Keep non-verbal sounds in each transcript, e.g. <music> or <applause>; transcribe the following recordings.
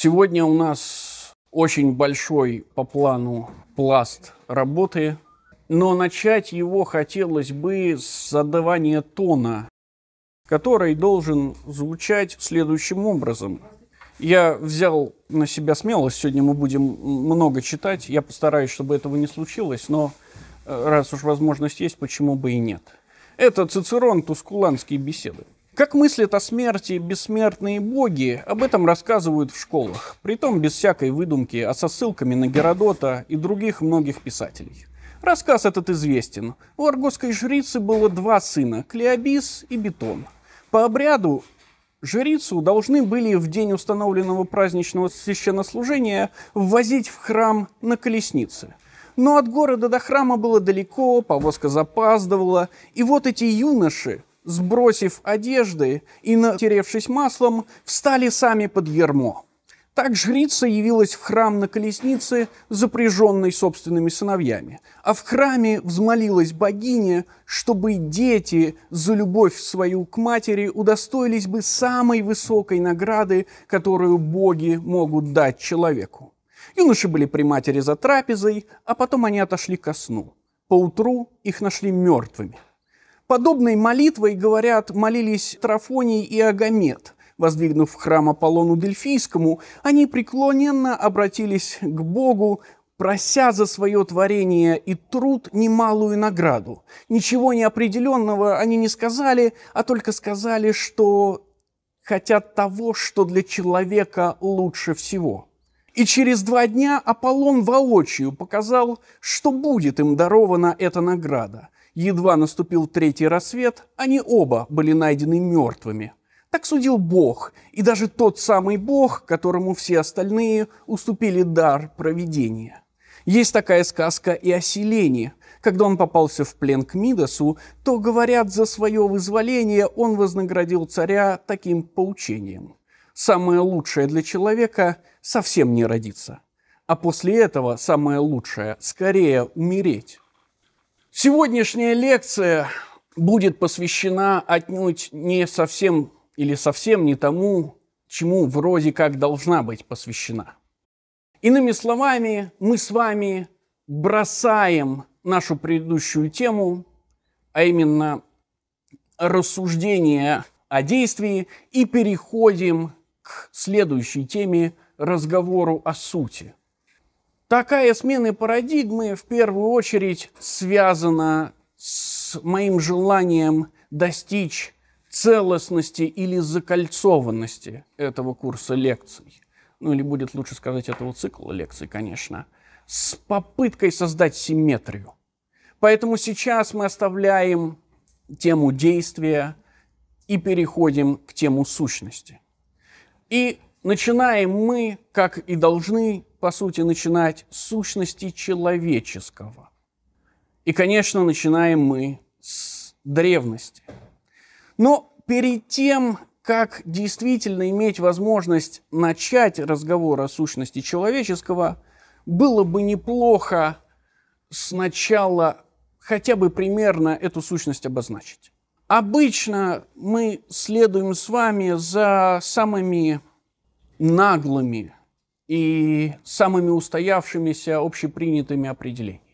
Сегодня у нас очень большой по плану пласт работы, но начать его хотелось бы с задавания тона, который должен звучать следующим образом. Я взял на себя смелость, сегодня мы будем много читать, я постараюсь, чтобы этого не случилось, но э, раз уж возможность есть, почему бы и нет. Это Цицерон Тускуланские беседы. Как мыслят о смерти бессмертные боги, об этом рассказывают в школах, притом без всякой выдумки, а со ссылками на Геродота и других многих писателей. Рассказ этот известен. У аргосской жрицы было два сына – Клеобис и Бетон. По обряду жрицу должны были в день установленного праздничного священнослужения ввозить в храм на колеснице. Но от города до храма было далеко, повозка запаздывала, и вот эти юноши сбросив одежды и, натеревшись маслом, встали сами под ермо. Так жрица явилась в храм на колеснице, запряженной собственными сыновьями. А в храме взмолилась богиня, чтобы дети за любовь свою к матери удостоились бы самой высокой награды, которую боги могут дать человеку. Юноши были при матери за трапезой, а потом они отошли ко сну. Поутру их нашли мертвыми – Подобной молитвой, говорят, молились Трофоний и Агамет. Воздвигнув храм Аполлону Дельфийскому, они преклоненно обратились к Богу, прося за свое творение и труд немалую награду. Ничего неопределенного они не сказали, а только сказали, что хотят того, что для человека лучше всего. И через два дня Аполлон воочию показал, что будет им дарована эта награда. Едва наступил третий рассвет, они оба были найдены мертвыми. Так судил Бог, и даже тот самый Бог, которому все остальные уступили дар проведения. Есть такая сказка и о Селении. Когда он попался в плен к Мидасу, то, говорят, за свое вызволение он вознаградил царя таким поучением. «Самое лучшее для человека – совсем не родиться, а после этого самое лучшее – скорее умереть». Сегодняшняя лекция будет посвящена отнюдь не совсем или совсем не тому, чему вроде как должна быть посвящена. Иными словами, мы с вами бросаем нашу предыдущую тему, а именно рассуждение о действии, и переходим к следующей теме – разговору о сути. Такая смена парадигмы в первую очередь связана с моим желанием достичь целостности или закольцованности этого курса лекций. Ну или будет лучше сказать этого цикла лекций, конечно, с попыткой создать симметрию. Поэтому сейчас мы оставляем тему действия и переходим к тему сущности. И начинаем мы, как и должны, по сути, начинать с сущности человеческого. И, конечно, начинаем мы с древности. Но перед тем, как действительно иметь возможность начать разговор о сущности человеческого, было бы неплохо сначала хотя бы примерно эту сущность обозначить. Обычно мы следуем с вами за самыми наглыми и самыми устоявшимися общепринятыми определениями.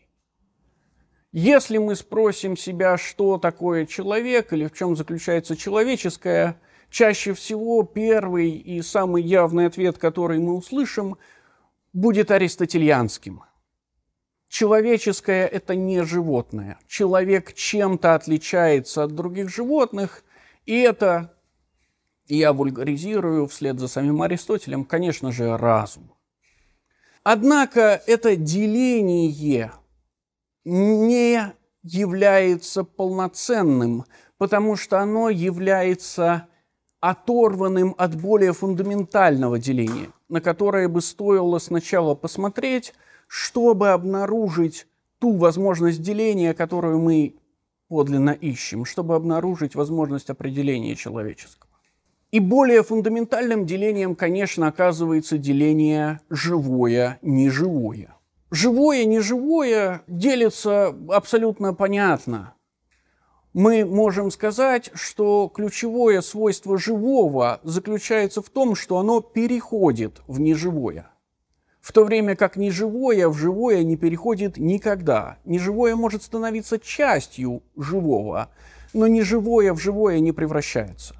Если мы спросим себя, что такое человек или в чем заключается человеческое, чаще всего первый и самый явный ответ, который мы услышим, будет аристотельянским. Человеческое – это не животное. Человек чем-то отличается от других животных, и это я вульгаризирую вслед за самим Аристотелем, конечно же, разум. Однако это деление не является полноценным, потому что оно является оторванным от более фундаментального деления, на которое бы стоило сначала посмотреть, чтобы обнаружить ту возможность деления, которую мы подлинно ищем, чтобы обнаружить возможность определения человеческого. И более фундаментальным делением, конечно, оказывается деление живое-неживое. Живое-неживое делится абсолютно понятно. Мы можем сказать, что ключевое свойство живого заключается в том, что оно переходит в неживое – в то время как неживое в живое не переходит никогда. Неживое может становиться частью живого, но неживое в живое не превращается.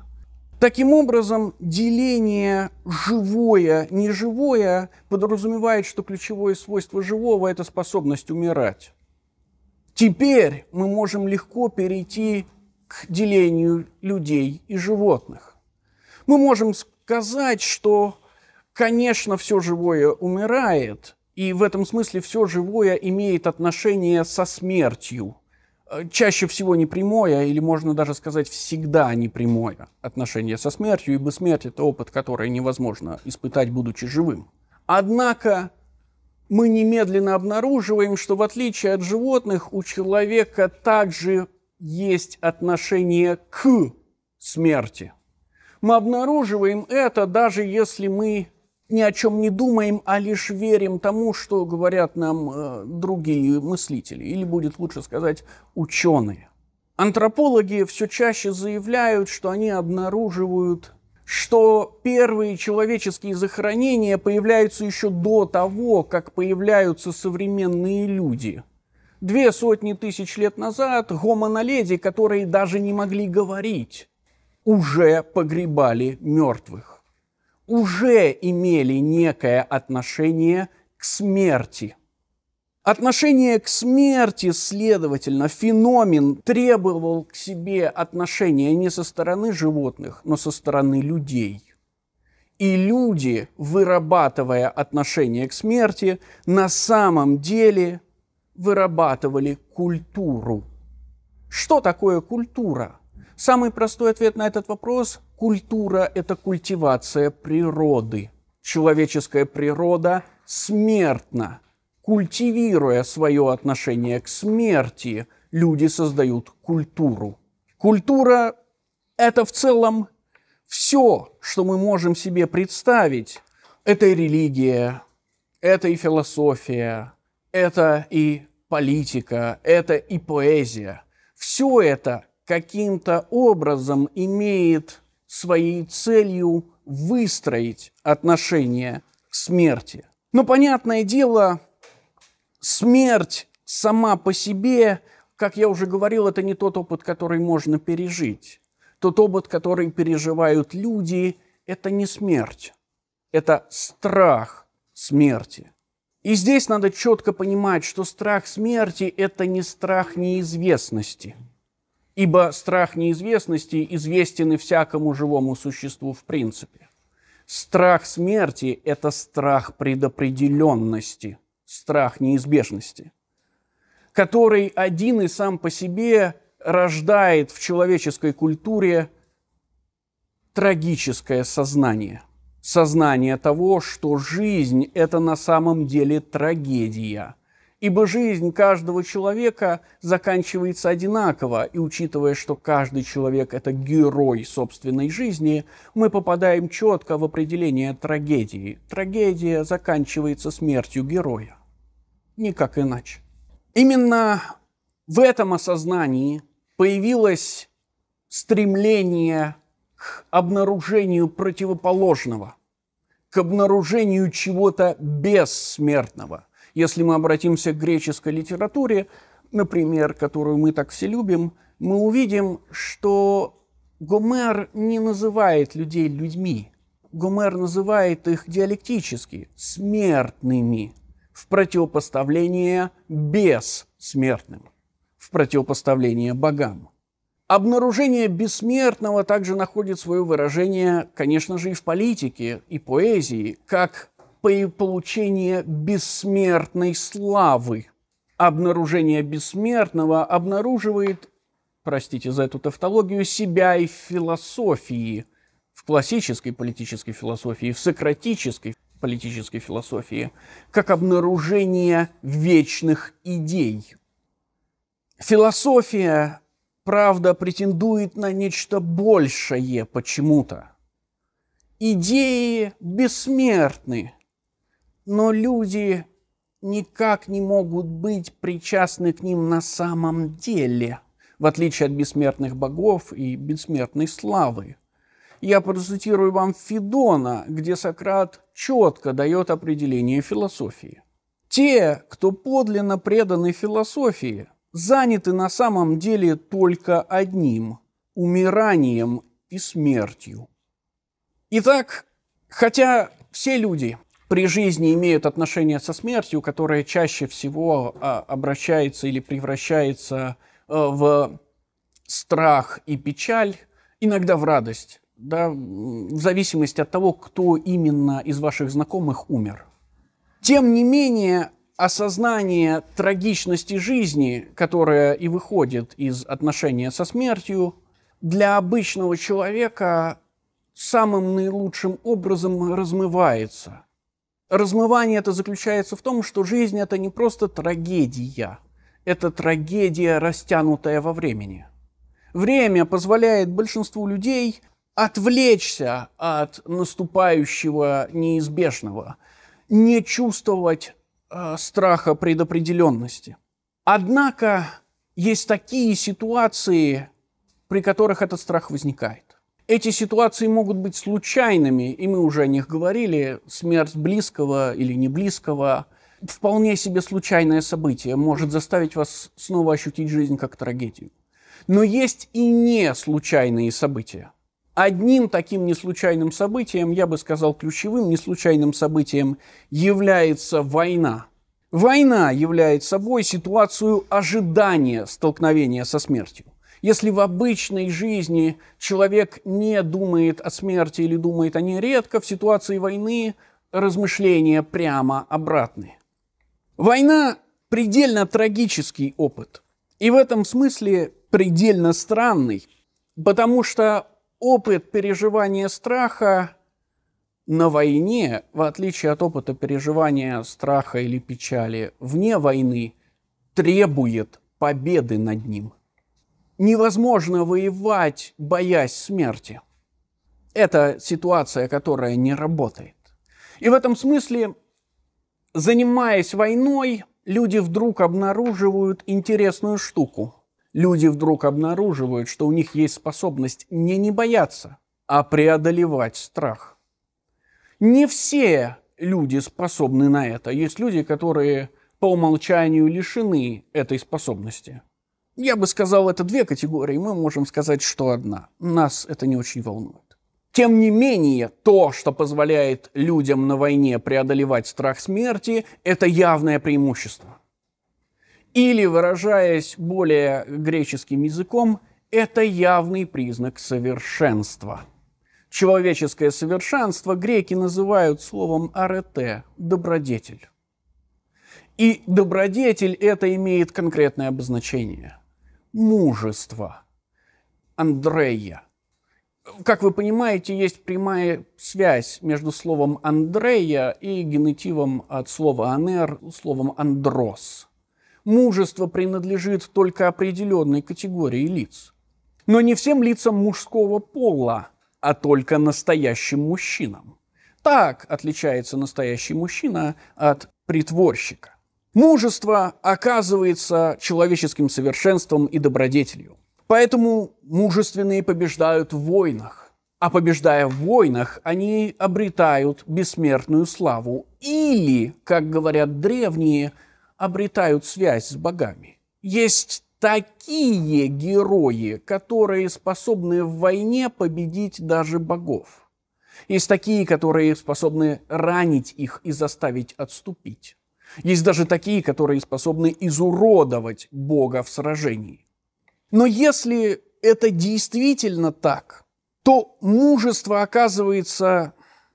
Таким образом, деление живое-неживое подразумевает, что ключевое свойство живого – это способность умирать. Теперь мы можем легко перейти к делению людей и животных. Мы можем сказать, что, конечно, все живое умирает, и в этом смысле все живое имеет отношение со смертью – Э, чаще всего непрямое, или можно даже сказать всегда непрямое отношение со смертью, ибо смерть – это опыт, который невозможно испытать, будучи живым. Однако мы немедленно обнаруживаем, что в отличие от животных у человека также есть отношение к смерти. Мы обнаруживаем это даже если мы ни о чем не думаем, а лишь верим тому, что говорят нам э, другие мыслители, или будет лучше сказать ученые. Антропологи все чаще заявляют, что они обнаруживают, что первые человеческие захоронения появляются еще до того, как появляются современные люди. Две сотни тысяч лет назад гомоноледи, которые даже не могли говорить, уже погребали мертвых уже имели некое отношение к смерти. Отношение к смерти, следовательно, феномен требовал к себе отношения не со стороны животных, но со стороны людей. И люди, вырабатывая отношение к смерти, на самом деле вырабатывали культуру. Что такое культура? Самый простой ответ на этот вопрос Культура – это культивация природы. Человеческая природа смертна. Культивируя свое отношение к смерти, люди создают культуру. Культура – это в целом все, что мы можем себе представить. Это и религия, это и философия, это и политика, это и поэзия. Все это каким-то образом имеет своей целью выстроить отношение к смерти. Но понятное дело, смерть сама по себе, как я уже говорил, это не тот опыт, который можно пережить. Тот опыт, который переживают люди, это не смерть, это страх смерти. И здесь надо четко понимать, что страх смерти – это не страх неизвестности – ибо страх неизвестности известен и всякому живому существу в принципе. Страх смерти – это страх предопределенности, страх неизбежности, который один и сам по себе рождает в человеческой культуре трагическое сознание. Сознание того, что жизнь – это на самом деле трагедия – Ибо жизнь каждого человека заканчивается одинаково, и учитывая, что каждый человек – это герой собственной жизни, мы попадаем четко в определение трагедии. Трагедия заканчивается смертью героя. Никак иначе. Именно в этом осознании появилось стремление к обнаружению противоположного, к обнаружению чего-то бессмертного – если мы обратимся к греческой литературе, например, которую мы так все любим, мы увидим, что Гомер не называет людей людьми. Гомер называет их диалектически смертными в противопоставление бессмертным, в противопоставление богам. Обнаружение бессмертного также находит свое выражение, конечно же, и в политике, и поэзии, как получение бессмертной славы. Обнаружение бессмертного обнаруживает, простите за эту тавтологию, себя и в философии, в классической политической философии, в сократической политической философии, как обнаружение вечных идей. Философия, правда, претендует на нечто большее почему-то. Идеи бессмертны, но люди никак не могут быть причастны к ним на самом деле, в отличие от бессмертных богов и бессмертной славы. Я процитирую вам Федона, где Сократ четко дает определение философии. Те, кто подлинно преданы философии, заняты на самом деле только одним – умиранием и смертью. Итак, хотя все люди при жизни имеют отношение со смертью, которая чаще всего а, обращается или превращается э, в страх и печаль, иногда в радость, да, в зависимости от того, кто именно из ваших знакомых умер. Тем не менее, осознание трагичности жизни, которая и выходит из отношения со смертью, для обычного человека самым наилучшим образом размывается – Размывание это заключается в том, что жизнь это не просто трагедия, это трагедия, растянутая во времени. Время позволяет большинству людей отвлечься от наступающего неизбежного, не чувствовать э, страха предопределенности. Однако есть такие ситуации, при которых этот страх возникает. Эти ситуации могут быть случайными, и мы уже о них говорили. Смерть близкого или не близкого – вполне себе случайное событие, может заставить вас снова ощутить жизнь как трагедию. Но есть и не случайные события. Одним таким неслучайным событием, я бы сказал ключевым неслучайным событием, является война. Война является собой ситуацию ожидания столкновения со смертью. Если в обычной жизни человек не думает о смерти или думает о ней редко, в ситуации войны размышления прямо обратные. Война – предельно трагический опыт. И в этом смысле предельно странный, потому что опыт переживания страха на войне, в отличие от опыта переживания страха или печали вне войны, требует победы над ним – невозможно воевать, боясь смерти. Это ситуация, которая не работает. И в этом смысле, занимаясь войной, люди вдруг обнаруживают интересную штуку. Люди вдруг обнаруживают, что у них есть способность не не бояться, а преодолевать страх. Не все люди способны на это. Есть люди, которые по умолчанию лишены этой способности – я бы сказал, это две категории, мы можем сказать, что одна. Нас это не очень волнует. Тем не менее, то, что позволяет людям на войне преодолевать страх смерти, это явное преимущество. Или, выражаясь более греческим языком, это явный признак совершенства. Человеческое совершенство греки называют словом арете – добродетель. И добродетель это имеет конкретное обозначение – мужества Андрея. Как вы понимаете, есть прямая связь между словом Андрея и генетивом от слова анер, словом андрос. Мужество принадлежит только определенной категории лиц. Но не всем лицам мужского пола, а только настоящим мужчинам. Так отличается настоящий мужчина от притворщика. Мужество оказывается человеческим совершенством и добродетелью. Поэтому мужественные побеждают в войнах. А побеждая в войнах, они обретают бессмертную славу или, как говорят древние, обретают связь с богами. Есть такие герои, которые способны в войне победить даже богов. Есть такие, которые способны ранить их и заставить отступить. Есть даже такие, которые способны изуродовать Бога в сражении. Но если это действительно так, то мужество оказывается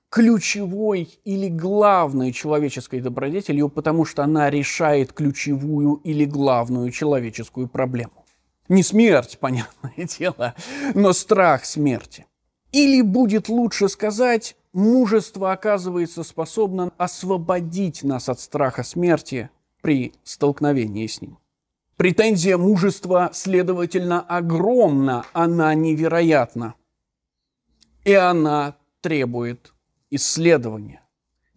ключевой или главной человеческой добродетелью, потому что она решает ключевую или главную человеческую проблему. Не смерть, понятное <laughs> дело, но страх смерти. Или будет лучше сказать, Мужество, оказывается, способно освободить нас от страха смерти при столкновении с ним. Претензия мужества, следовательно, огромна, она невероятна. И она требует исследования,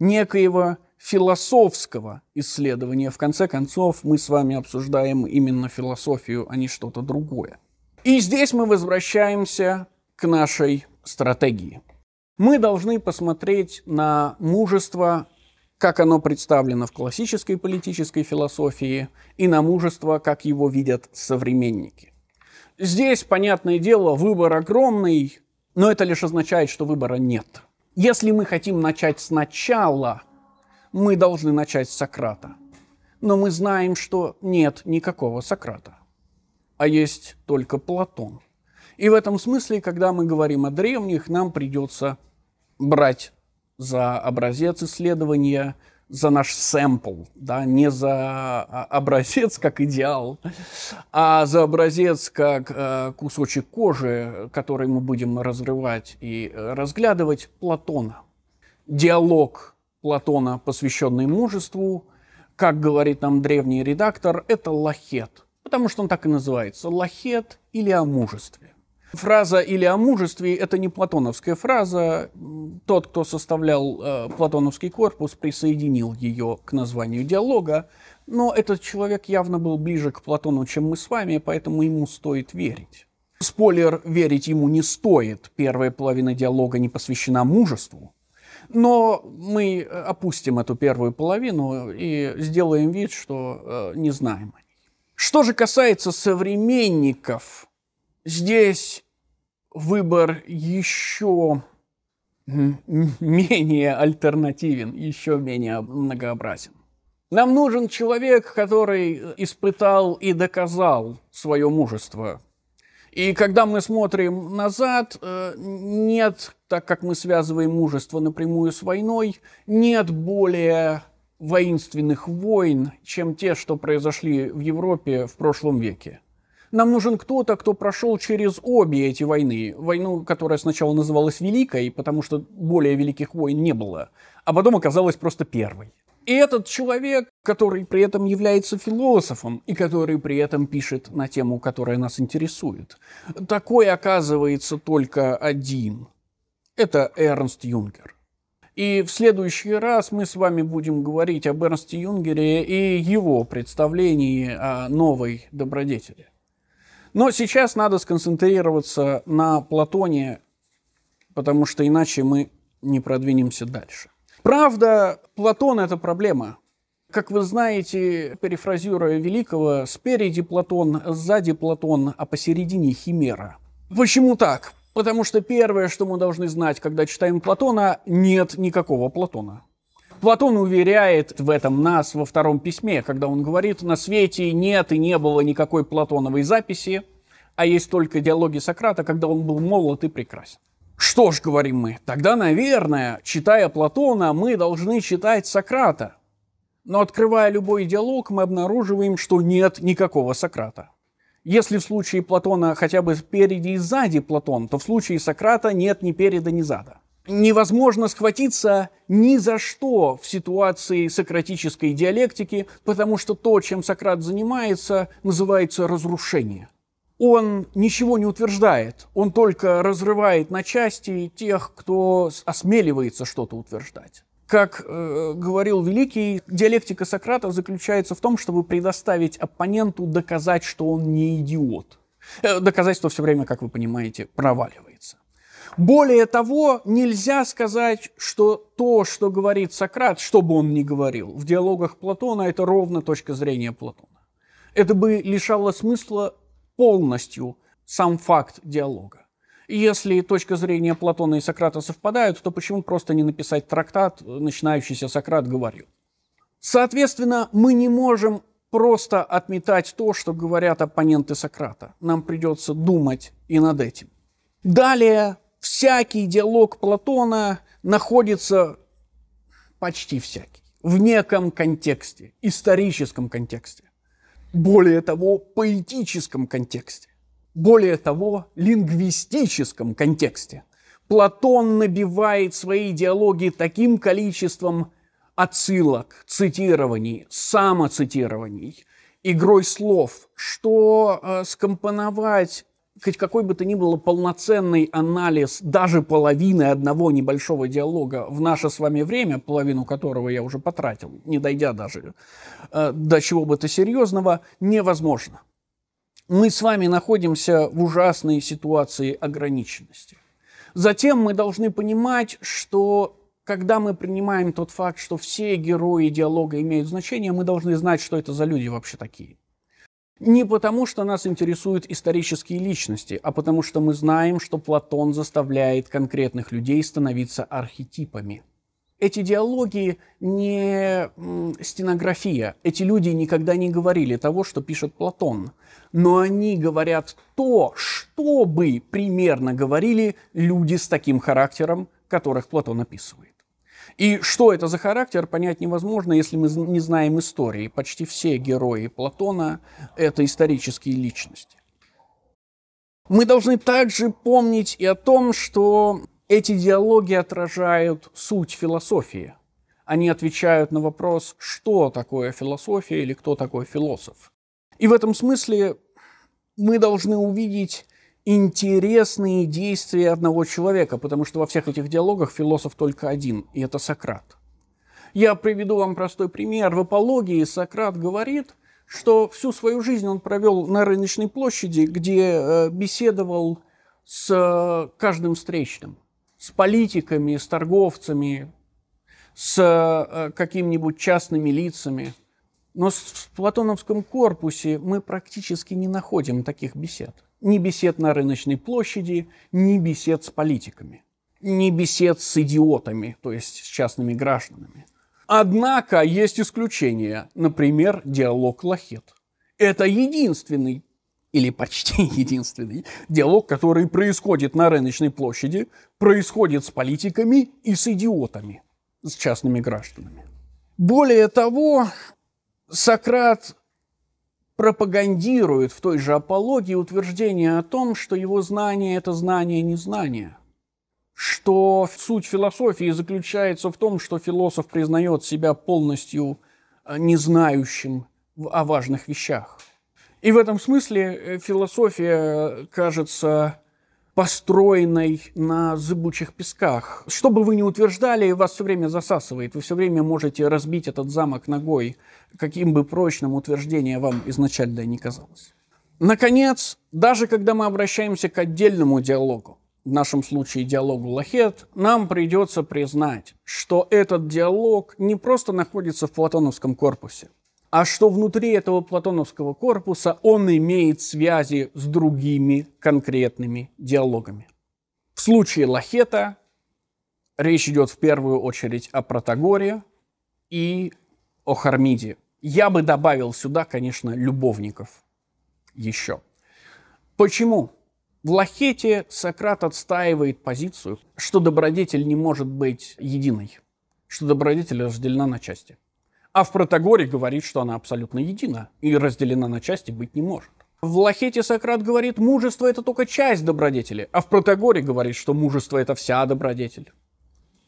некоего философского исследования. В конце концов, мы с вами обсуждаем именно философию, а не что-то другое. И здесь мы возвращаемся к нашей стратегии – мы должны посмотреть на мужество, как оно представлено в классической политической философии, и на мужество, как его видят современники. Здесь, понятное дело, выбор огромный, но это лишь означает, что выбора нет. Если мы хотим начать сначала, мы должны начать с Сократа. Но мы знаем, что нет никакого Сократа, а есть только Платон. И в этом смысле, когда мы говорим о древних, нам придется брать за образец исследования, за наш сэмпл, да, не за а, образец как идеал, а за образец как э, кусочек кожи, который мы будем разрывать и э, разглядывать, Платона. Диалог Платона, посвященный мужеству, как говорит нам древний редактор, это лахет, потому что он так и называется, лахет или о мужестве. Фраза или о мужестве это не платоновская фраза. Тот, кто составлял э, платоновский корпус, присоединил ее к названию диалога. Но этот человек явно был ближе к Платону, чем мы с вами, поэтому ему стоит верить. Спойлер, верить ему не стоит. Первая половина диалога не посвящена мужеству. Но мы э, опустим эту первую половину и сделаем вид, что э, не знаем о ней. Что же касается современников, здесь выбор еще менее альтернативен, еще менее многообразен. Нам нужен человек, который испытал и доказал свое мужество. И когда мы смотрим назад, э, нет, так как мы связываем мужество напрямую с войной, нет более воинственных войн, чем те, что произошли в Европе в прошлом веке. Нам нужен кто-то, кто прошел через обе эти войны. Войну, которая сначала называлась Великой, потому что более великих войн не было, а потом оказалась просто первой. И этот человек, который при этом является философом и который при этом пишет на тему, которая нас интересует, такой оказывается только один. Это Эрнст Юнгер. И в следующий раз мы с вами будем говорить об Эрнсте Юнгере и его представлении о новой добродетели. Но сейчас надо сконцентрироваться на Платоне, потому что иначе мы не продвинемся дальше. Правда, Платон – это проблема. Как вы знаете, перефразируя Великого, спереди Платон, сзади Платон, а посередине Химера. Почему так? Потому что первое, что мы должны знать, когда читаем Платона, нет никакого Платона. Платон уверяет в этом нас во втором письме, когда он говорит, на свете нет и не было никакой платоновой записи, а есть только диалоги Сократа, когда он был молод и прекрасен. Что ж, говорим мы, тогда, наверное, читая Платона, мы должны читать Сократа. Но открывая любой диалог, мы обнаруживаем, что нет никакого Сократа. Если в случае Платона хотя бы спереди и сзади Платон, то в случае Сократа нет ни переда, ни зада невозможно схватиться ни за что в ситуации сократической диалектики, потому что то, чем Сократ занимается, называется разрушение. Он ничего не утверждает, он только разрывает на части тех, кто осмеливается что-то утверждать. Как э, говорил Великий, диалектика Сократа заключается в том, чтобы предоставить оппоненту доказать, что он не идиот. Э, что все время, как вы понимаете, проваливается. Более того, нельзя сказать, что то, что говорит Сократ, что бы он ни говорил, в диалогах Платона это ровно точка зрения Платона. Это бы лишало смысла полностью сам факт диалога. Если точка зрения Платона и Сократа совпадают, то почему просто не написать трактат «Начинающийся Сократ говорил»? Соответственно, мы не можем просто отметать то, что говорят оппоненты Сократа. Нам придется думать и над этим. Далее всякий диалог Платона находится почти всякий в неком контексте, историческом контексте, более того, поэтическом контексте, более того, лингвистическом контексте. Платон набивает свои диалоги таким количеством отсылок, цитирований, самоцитирований, игрой слов, что э, скомпоновать хоть какой бы то ни было полноценный анализ даже половины одного небольшого диалога в наше с вами время, половину которого я уже потратил, не дойдя даже э, до чего бы то серьезного, невозможно. Мы с вами находимся в ужасной ситуации ограниченности. Затем мы должны понимать, что когда мы принимаем тот факт, что все герои диалога имеют значение, мы должны знать, что это за люди вообще такие. Не потому, что нас интересуют исторические личности, а потому, что мы знаем, что Платон заставляет конкретных людей становиться архетипами. Эти диалоги не стенография. Эти люди никогда не говорили того, что пишет Платон. Но они говорят то, что бы примерно говорили люди с таким характером, которых Платон описывает. И что это за характер, понять невозможно, если мы не знаем истории. Почти все герои Платона – это исторические личности. Мы должны также помнить и о том, что эти диалоги отражают суть философии. Они отвечают на вопрос, что такое философия или кто такой философ. И в этом смысле мы должны увидеть интересные действия одного человека, потому что во всех этих диалогах философ только один, и это Сократ. Я приведу вам простой пример. В апологии Сократ говорит, что всю свою жизнь он провел на рыночной площади, где э, беседовал с э, каждым встречным, с политиками, с торговцами, с э, какими-нибудь частными лицами. Но в платоновском корпусе мы практически не находим таких бесед. Ни бесед на рыночной площади, ни бесед с политиками, ни бесед с идиотами, то есть с частными гражданами. Однако есть исключения, например, диалог Лахет. Это единственный или почти <laughs> единственный диалог, который происходит на рыночной площади, происходит с политиками и с идиотами, с частными гражданами. Более того, Сократ пропагандирует в той же апологии утверждение о том, что его знание – это знание незнания, что суть философии заключается в том, что философ признает себя полностью э, незнающим о важных вещах. И в этом смысле э, философия э, кажется построенной на зыбучих песках. Что бы вы ни утверждали, вас все время засасывает. Вы все время можете разбить этот замок ногой, каким бы прочным утверждение вам изначально не казалось. Наконец, даже когда мы обращаемся к отдельному диалогу, в нашем случае диалогу Лахет, нам придется признать, что этот диалог не просто находится в платоновском корпусе а что внутри этого платоновского корпуса он имеет связи с другими конкретными диалогами. В случае Лахета речь идет в первую очередь о Протагоре и о Хармиде. Я бы добавил сюда, конечно, любовников еще. Почему? В Лахете Сократ отстаивает позицию, что добродетель не может быть единой, что добродетель разделена на части. А в Протагоре говорит, что она абсолютно едина и разделена на части быть не может. В Лахете Сократ говорит, мужество это только часть добродетели, а в Протагоре говорит, что мужество это вся добродетель.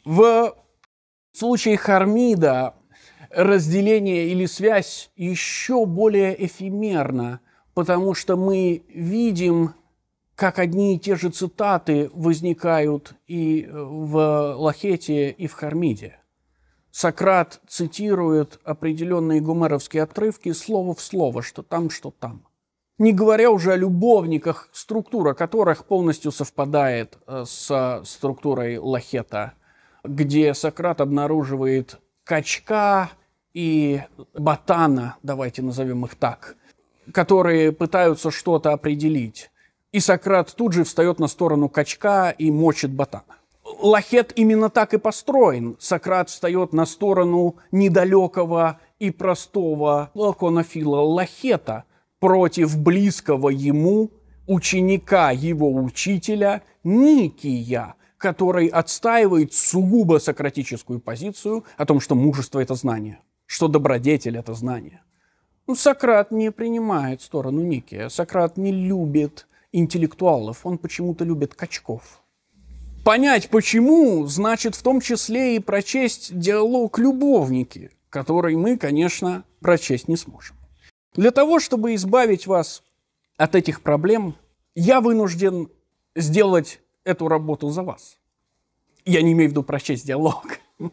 В случае Хармида разделение или связь еще более эфемерно, потому что мы видим, как одни и те же цитаты возникают и в Лахете, и в Хармиде. Сократ цитирует определенные гумеровские отрывки слово в слово, что там, что там. Не говоря уже о любовниках, структура которых полностью совпадает э, с структурой Лахета, где Сократ обнаруживает качка и ботана, давайте назовем их так, которые пытаются что-то определить. И Сократ тут же встает на сторону качка и мочит ботана. Лахет именно так и построен. Сократ встает на сторону недалекого и простого лаконофила Лахета против близкого ему ученика его учителя Никия, который отстаивает сугубо сократическую позицию о том, что мужество – это знание, что добродетель – это знание. Ну, Сократ не принимает сторону Никия. Сократ не любит интеллектуалов, он почему-то любит качков – понять почему, значит в том числе и прочесть диалог любовники, который мы, конечно, прочесть не сможем. Для того, чтобы избавить вас от этих проблем, я вынужден сделать эту работу за вас. Я не имею в виду прочесть диалог. <laughs>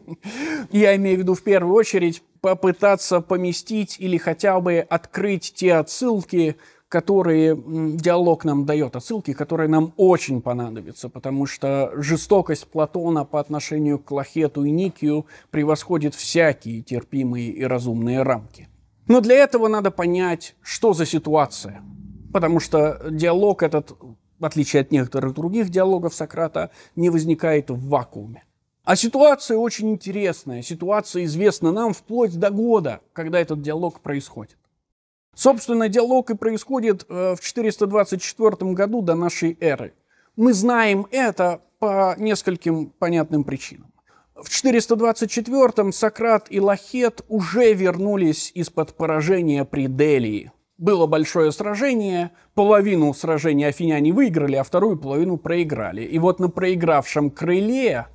Я имею в виду в первую очередь попытаться поместить или хотя бы открыть те отсылки, которые диалог нам дает, отсылки, которые нам очень понадобятся, потому что жестокость Платона по отношению к Лахету и Никию превосходит всякие терпимые и разумные рамки. Но для этого надо понять, что за ситуация, потому что диалог этот, в отличие от некоторых других диалогов Сократа, не возникает в вакууме. А ситуация очень интересная. Ситуация известна нам вплоть до года, когда этот диалог происходит. Собственно, диалог и происходит э, в 424 году до нашей эры. Мы знаем это по нескольким понятным причинам. В 424-м Сократ и Лахет уже вернулись из-под поражения при Делии. Было большое сражение, половину сражения афиняне выиграли, а вторую половину проиграли. И вот на проигравшем крыле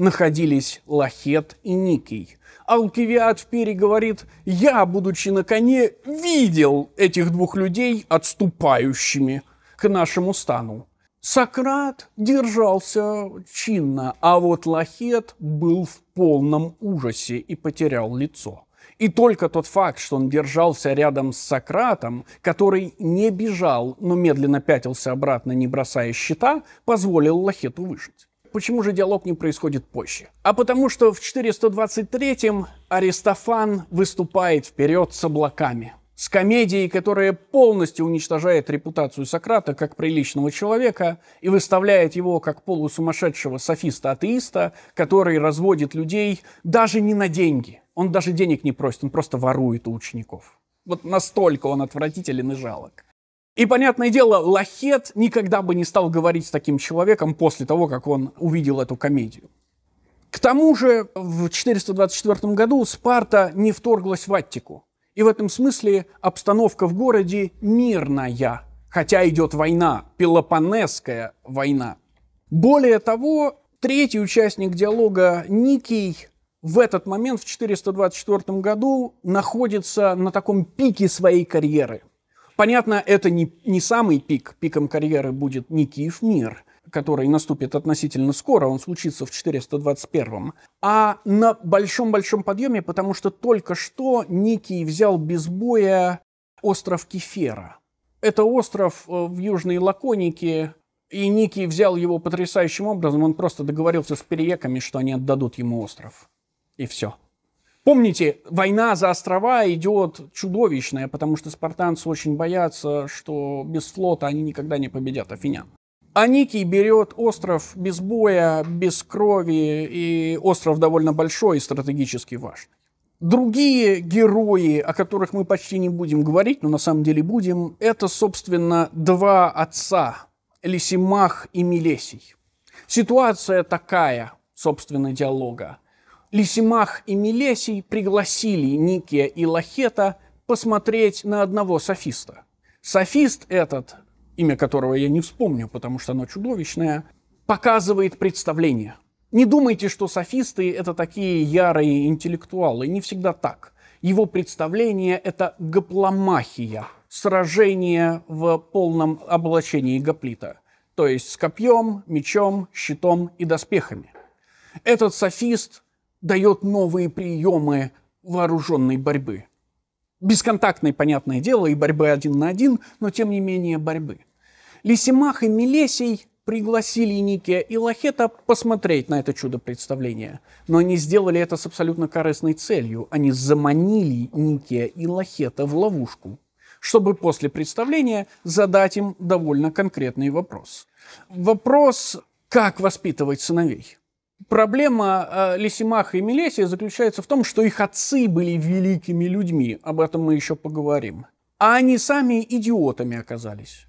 находились Лахет и Никий. Алкивиад в Пере говорит, «Я, будучи на коне, видел этих двух людей отступающими к нашему стану». Сократ держался чинно, а вот Лахет был в полном ужасе и потерял лицо. И только тот факт, что он держался рядом с Сократом, который не бежал, но медленно пятился обратно, не бросая щита, позволил Лахету выжить. Почему же диалог не происходит позже? А потому что в 423-м Аристофан выступает вперед с облаками. С комедией, которая полностью уничтожает репутацию Сократа как приличного человека и выставляет его как полусумасшедшего софиста-атеиста, который разводит людей даже не на деньги. Он даже денег не просит, он просто ворует у учеников. Вот настолько он отвратителен и жалок. И, понятное дело, Лахет никогда бы не стал говорить с таким человеком после того, как он увидел эту комедию. К тому же в 424 году Спарта не вторглась в Аттику. И в этом смысле обстановка в городе мирная, хотя идет война, Пелопонесская война. Более того, третий участник диалога Никий в этот момент, в 424 году, находится на таком пике своей карьеры – Понятно, это не, не самый пик. Пиком карьеры будет не Киев мир, который наступит относительно скоро, он случится в 421-м, а на большом-большом подъеме, потому что только что Никий взял без боя остров Кефера. Это остров э, в Южной Лаконике, и Никий взял его потрясающим образом, он просто договорился с перееками, что они отдадут ему остров. И все. Помните, война за острова идет чудовищная, потому что спартанцы очень боятся, что без флота они никогда не победят афинян. Аникий берет остров без боя, без крови, и остров довольно большой и стратегически важный. Другие герои, о которых мы почти не будем говорить, но на самом деле будем, это, собственно, два отца, Лисимах и Милесий. Ситуация такая, собственно, диалога – Лисимах и Милесий пригласили Никия и Лахета посмотреть на одного софиста. Софист этот, имя которого я не вспомню, потому что оно чудовищное, показывает представление. Не думайте, что софисты – это такие ярые интеллектуалы. Не всегда так. Его представление – это гопломахия, сражение в полном облачении гоплита, то есть с копьем, мечом, щитом и доспехами. Этот софист дает новые приемы вооруженной борьбы. Бесконтактной, понятное дело, и борьбы один на один, но тем не менее борьбы. Лисимах и Милесий пригласили Никия и Лахета посмотреть на это чудо-представление. Но они сделали это с абсолютно корыстной целью. Они заманили Никия и Лахета в ловушку, чтобы после представления задать им довольно конкретный вопрос. Вопрос, как воспитывать сыновей. Проблема э, Лисимаха и Мелесия заключается в том, что их отцы были великими людьми, об этом мы еще поговорим, а они сами идиотами оказались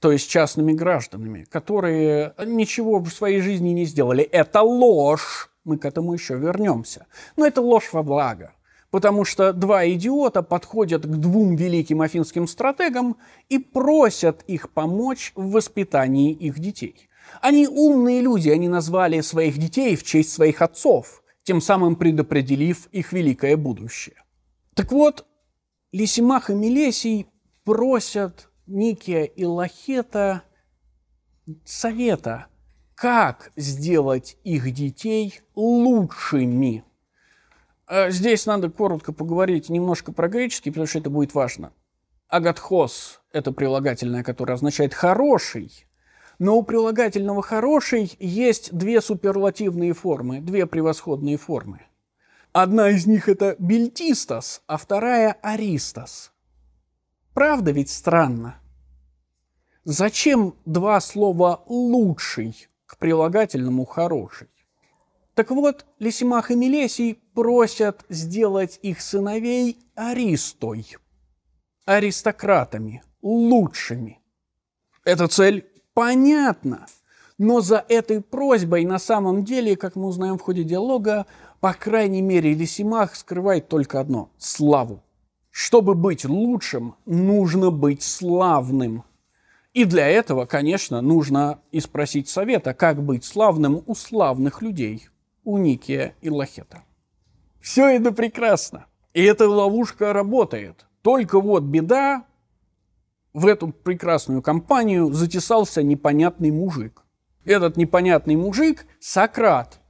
то есть частными гражданами, которые ничего в своей жизни не сделали. Это ложь, мы к этому еще вернемся. Но это ложь во благо, потому что два идиота подходят к двум великим афинским стратегам и просят их помочь в воспитании их детей – они умные люди, они назвали своих детей в честь своих отцов, тем самым предопределив их великое будущее. Так вот, Лисимах и Мелесий просят Никия и Лахета совета, как сделать их детей лучшими. А здесь надо коротко поговорить немножко про греческий, потому что это будет важно. Агатхос – это прилагательное, которое означает «хороший», но у прилагательного «хороший» есть две суперлативные формы, две превосходные формы. Одна из них – это «бельтистас», а вторая – «аристас». Правда ведь странно? Зачем два слова «лучший» к прилагательному «хороший»? Так вот, Лисимах и Мелесий просят сделать их сыновей аристой, аристократами, лучшими. Эта цель понятно. Но за этой просьбой на самом деле, как мы узнаем в ходе диалога, по крайней мере, Элисимах скрывает только одно – славу. Чтобы быть лучшим, нужно быть славным. И для этого, конечно, нужно и спросить совета, как быть славным у славных людей, у Никия и Лахета. Все это прекрасно. И эта ловушка работает. Только вот беда, в эту прекрасную компанию затесался непонятный мужик. Этот непонятный мужик – Сократ.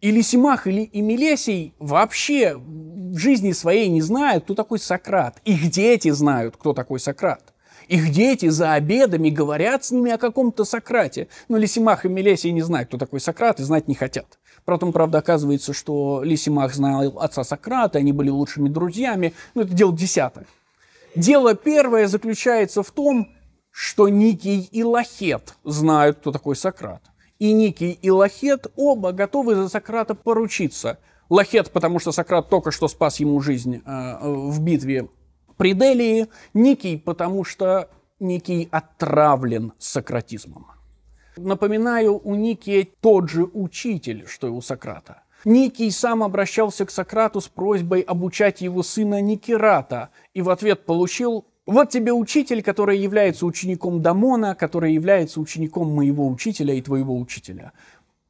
И Лисимах, или Эмилесий вообще в жизни своей не знают, кто такой Сократ. Их дети знают, кто такой Сократ. Их дети за обедами говорят с ними о каком-то Сократе. Но ну, Лисимах и Мелесий не знают, кто такой Сократ, и знать не хотят. Потом, правда, оказывается, что Лисимах знал отца Сократа, они были лучшими друзьями. Но ну, это дело десятое. Дело первое заключается в том, что Никий и Лахет знают, кто такой Сократ. И Никий и Лахет оба готовы за Сократа поручиться. Лахет, потому что Сократ только что спас ему жизнь э, в битве при Делии. Никий, потому что Никий отравлен сократизмом. Напоминаю, у Никия тот же учитель, что и у Сократа. Никий сам обращался к Сократу с просьбой обучать его сына Никерата, и в ответ получил «Вот тебе учитель, который является учеником Дамона, который является учеником моего учителя и твоего учителя».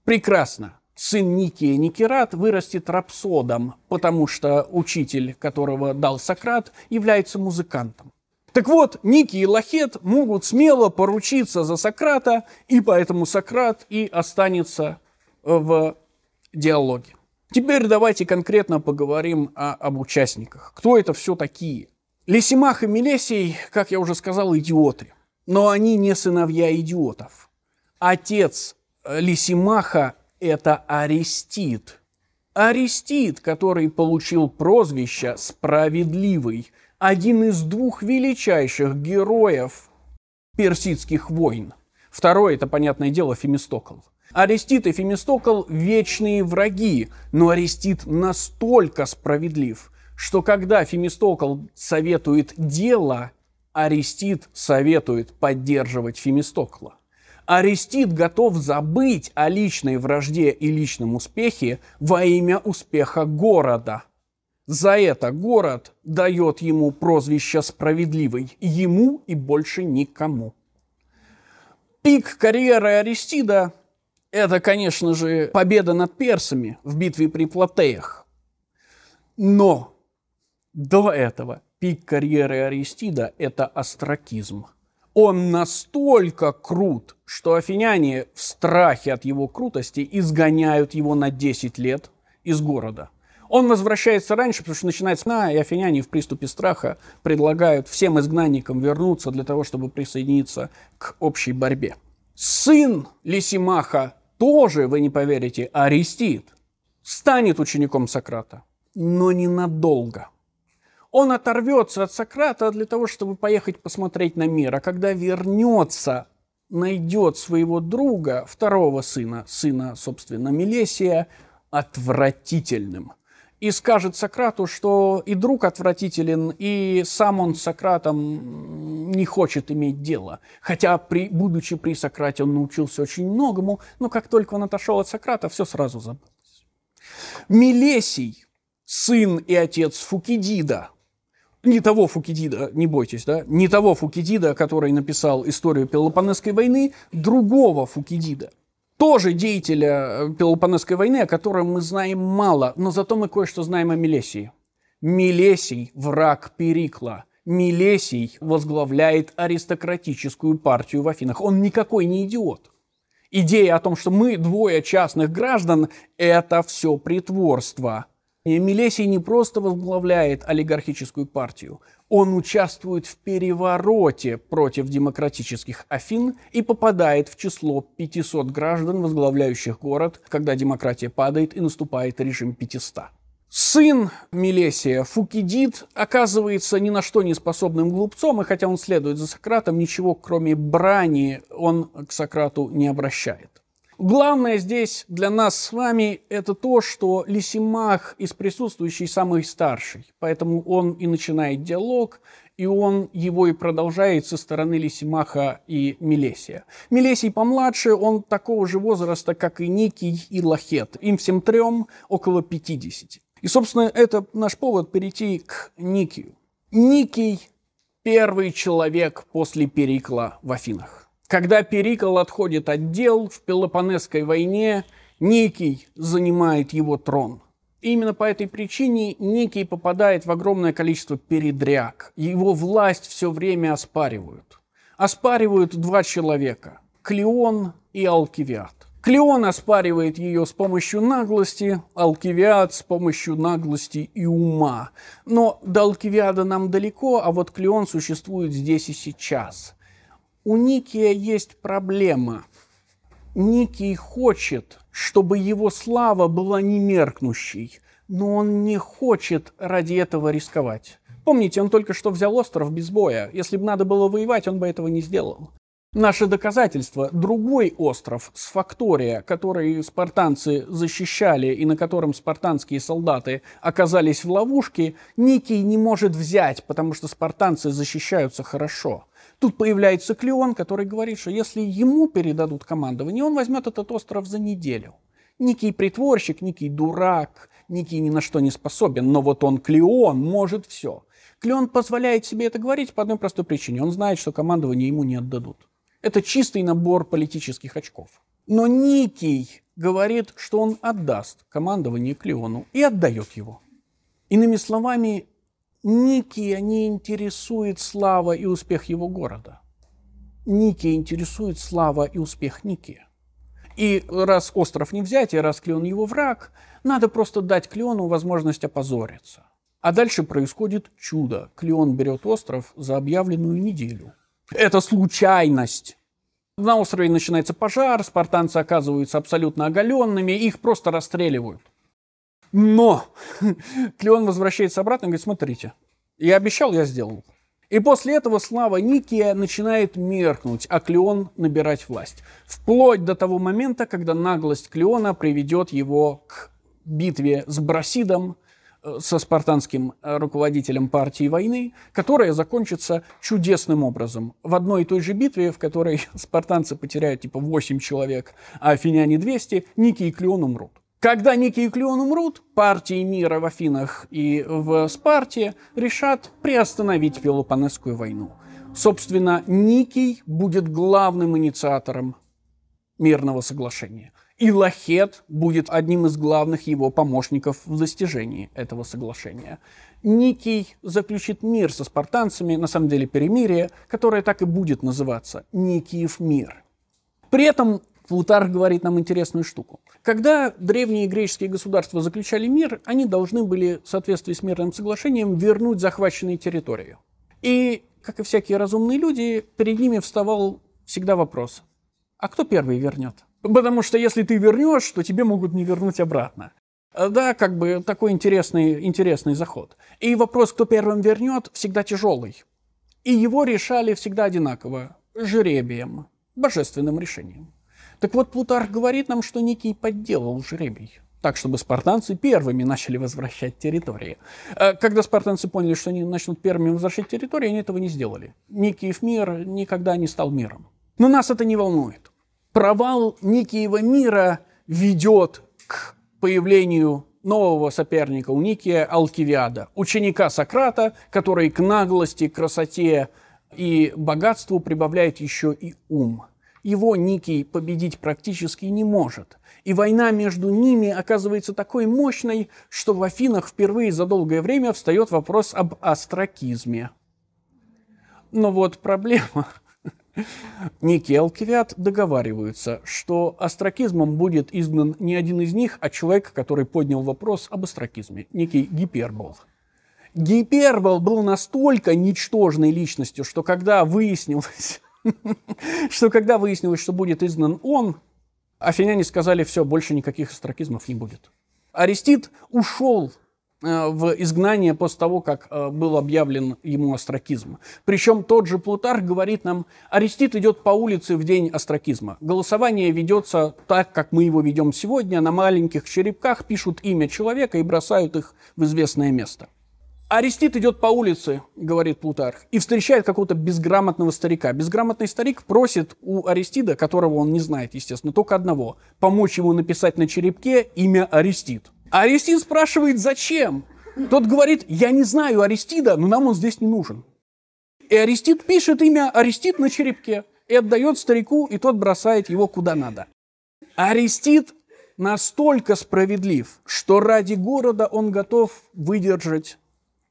Прекрасно. Сын Никия Никерат вырастет рапсодом, потому что учитель, которого дал Сократ, является музыкантом. Так вот, Ники и Лахет могут смело поручиться за Сократа, и поэтому Сократ и останется в диалоги. Теперь давайте конкретно поговорим о, об участниках. Кто это все такие? Лисимах и Мелесий, как я уже сказал, идиоты. Но они не сыновья идиотов. Отец э, Лисимаха – это Аристид. Аристид, который получил прозвище «Справедливый», один из двух величайших героев персидских войн. Второй – это, понятное дело, Фемистокл. Арестит и Фемистокл – вечные враги, но Арестит настолько справедлив, что когда Фемистокл советует дело, Арестит советует поддерживать Фемистокла. Арестит готов забыть о личной вражде и личном успехе во имя успеха города. За это город дает ему прозвище «Справедливый», ему и больше никому. Пик карьеры Аристида это, конечно же, победа над персами в битве при Платеях. Но до этого пик карьеры Аристида – это астракизм. Он настолько крут, что афиняне в страхе от его крутости изгоняют его на 10 лет из города – он возвращается раньше, потому что начинается на, и афиняне в приступе страха предлагают всем изгнанникам вернуться для того, чтобы присоединиться к общей борьбе. Сын Лисимаха тоже, вы не поверите, Аристид станет учеником Сократа, но ненадолго. Он оторвется от Сократа для того, чтобы поехать посмотреть на мир, а когда вернется, найдет своего друга, второго сына, сына, собственно, Милесия, отвратительным – и скажет Сократу, что и друг отвратителен, и сам он с Сократом не хочет иметь дело. Хотя, при, будучи при Сократе, он научился очень многому, но как только он отошел от Сократа, все сразу забылось. Милесий, сын и отец Фукидида, не того Фукидида, не бойтесь, да, не того Фукидида, который написал историю Пелопонесской войны, другого Фукидида – тоже деятеля э, Пелопонесской войны, о котором мы знаем мало, но зато мы кое-что знаем о Милесии. Милесий – враг Перикла. Милесий возглавляет аристократическую партию в Афинах. Он никакой не идиот. Идея о том, что мы двое частных граждан – это все притворство. И Милесий не просто возглавляет олигархическую партию, он участвует в перевороте против демократических Афин и попадает в число 500 граждан, возглавляющих город, когда демократия падает и наступает режим 500. Сын Милесия, Фукидид, оказывается ни на что не способным глупцом, и хотя он следует за Сократом, ничего кроме брани он к Сократу не обращает. Главное здесь для нас с вами это то, что Лисимах из присутствующих самый старший, поэтому он и начинает диалог, и он его и продолжает со стороны Лисимаха и Милесия. Милесий помладше, он такого же возраста, как и Никий и Лахет. Им всем трем около 50. И, собственно, это наш повод перейти к Никию. Никий – первый человек после Перикла в Афинах. Когда Перикл отходит от дел в Пелопонесской войне, Никий занимает его трон. И именно по этой причине Никий попадает в огромное количество передряг. Его власть все время оспаривают. Оспаривают два человека – Клеон и Алкивиад. Клеон оспаривает ее с помощью наглости, Алкивиад с помощью наглости и ума. Но до Алкивиада нам далеко, а вот Клеон существует здесь и сейчас – у Никия есть проблема. Никий хочет, чтобы его слава была немеркнущей, но он не хочет ради этого рисковать. Помните, он только что взял остров без боя. Если бы надо было воевать, он бы этого не сделал. Наше доказательство – другой остров, с Сфактория, который спартанцы защищали и на котором спартанские солдаты оказались в ловушке, Никий не может взять, потому что спартанцы защищаются хорошо. Тут появляется Клеон, который говорит, что если ему передадут командование, он возьмет этот остров за неделю. Некий притворщик, некий дурак, некий ни на что не способен, но вот он, Клеон, может все. Клеон позволяет себе это говорить по одной простой причине. Он знает, что командование ему не отдадут. Это чистый набор политических очков. Но Никий говорит, что он отдаст командование Клеону и отдает его. Иными словами, Никия не интересует слава и успех его города. Никия интересует слава и успех Никия. И раз остров не взять, и раз Клеон его враг, надо просто дать Клеону возможность опозориться. А дальше происходит чудо. Клеон берет остров за объявленную неделю. Это случайность. На острове начинается пожар, спартанцы оказываются абсолютно оголенными, их просто расстреливают. Но Клеон <laughs> возвращается обратно и говорит, смотрите, я обещал, я сделал. И после этого слава Никия начинает меркнуть, а Клеон набирать власть. Вплоть до того момента, когда наглость Клеона приведет его к битве с Брасидом, э, со спартанским э, руководителем партии войны, которая закончится чудесным образом. В одной и той же битве, в которой <laughs> спартанцы потеряют типа 8 человек, а афиняне 200, Ники и Клеон умрут. Когда Ники и Клеон умрут, партии мира в Афинах и в Спарте решат приостановить Пелопонесскую войну. Собственно, Никий будет главным инициатором мирного соглашения. И Лахет будет одним из главных его помощников в достижении этого соглашения. Никий заключит мир со спартанцами, на самом деле перемирие, которое так и будет называться Никиев мир. При этом Плутарх говорит нам интересную штуку. Когда древние греческие государства заключали мир, они должны были в соответствии с мирным соглашением вернуть захваченные территории. И, как и всякие разумные люди, перед ними вставал всегда вопрос, а кто первый вернет? Потому что если ты вернешь, то тебе могут не вернуть обратно. Э, да, как бы такой интересный, интересный заход. И вопрос, кто первым вернет, всегда тяжелый. И его решали всегда одинаково – жеребием, божественным решением. Так вот, Плутарх говорит нам, что Никий подделал жребий так, чтобы спартанцы первыми начали возвращать территории. Э, когда спартанцы поняли, что они начнут первыми возвращать территории, они этого не сделали. Никиев мир никогда не стал миром. Но нас это не волнует. Провал Никиева мира ведет к появлению нового соперника у Никия Алкивиада, ученика Сократа, который к наглости, красоте и богатству прибавляет еще и ум – его Никий победить практически не может. И война между ними оказывается такой мощной, что в Афинах впервые за долгое время встает вопрос об астракизме. Но вот проблема. <laughs> Никий и Алкивиад договариваются, что астракизмом будет изгнан не один из них, а человек, который поднял вопрос об астракизме, некий Гипербол. Гипербол был настолько ничтожной личностью, что когда выяснилось, <laughs> что когда выяснилось, что будет изгнан он, афиняне сказали, все, больше никаких астракизмов не будет. Арестит ушел э, в изгнание после того, как э, был объявлен ему астракизм. Причем тот же Плутарх говорит нам, Арестит идет по улице в день астракизма. Голосование ведется так, как мы его ведем сегодня. На маленьких черепках пишут имя человека и бросают их в известное место. Арестит идет по улице, говорит Плутарх, и встречает какого-то безграмотного старика. Безграмотный старик просит у Аристида, которого он не знает, естественно, только одного, помочь ему написать на черепке имя Арестит. Арестит спрашивает, зачем? Тот говорит, я не знаю Аристида, но нам он здесь не нужен. И Арестит пишет имя Арестит на черепке и отдает старику, и тот бросает его куда надо. Арестит настолько справедлив, что ради города он готов выдержать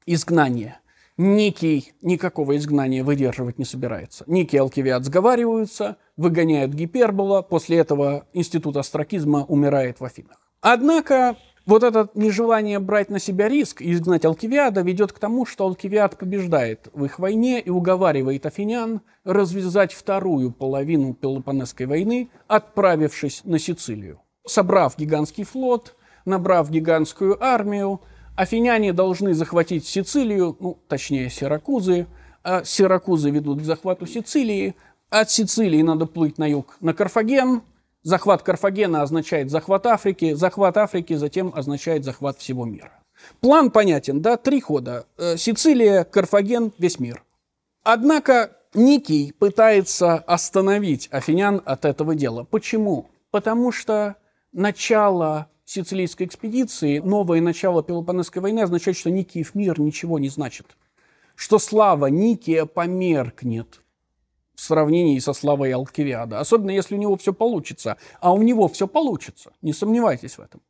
изгнание. Никий никакого изгнания выдерживать не собирается. Никий и Алкивиад сговариваются, выгоняют Гипербола, после этого институт астракизма умирает в Афинах. Однако вот это нежелание брать на себя риск и изгнать Алкивиада ведет к тому, что Алкивиад побеждает в их войне и уговаривает афинян развязать вторую половину Пелопонесской войны, отправившись на Сицилию. Собрав гигантский флот, набрав гигантскую армию – Афиняне должны захватить Сицилию, ну, точнее, Сиракузы. А Сиракузы ведут к захвату Сицилии. От Сицилии надо плыть на юг, на Карфаген. Захват Карфагена означает захват Африки. Захват Африки затем означает захват всего мира. План понятен, да, три хода. Э, Сицилия, Карфаген, весь мир. Однако Никий пытается остановить афинян от этого дела. Почему? Потому что начало сицилийской экспедиции новое начало Пелопонесской войны означает, что Никиев мир ничего не значит. Что слава Никия померкнет в сравнении со славой Алкивиада. Особенно, если у него все получится. А у него все получится, не сомневайтесь в этом.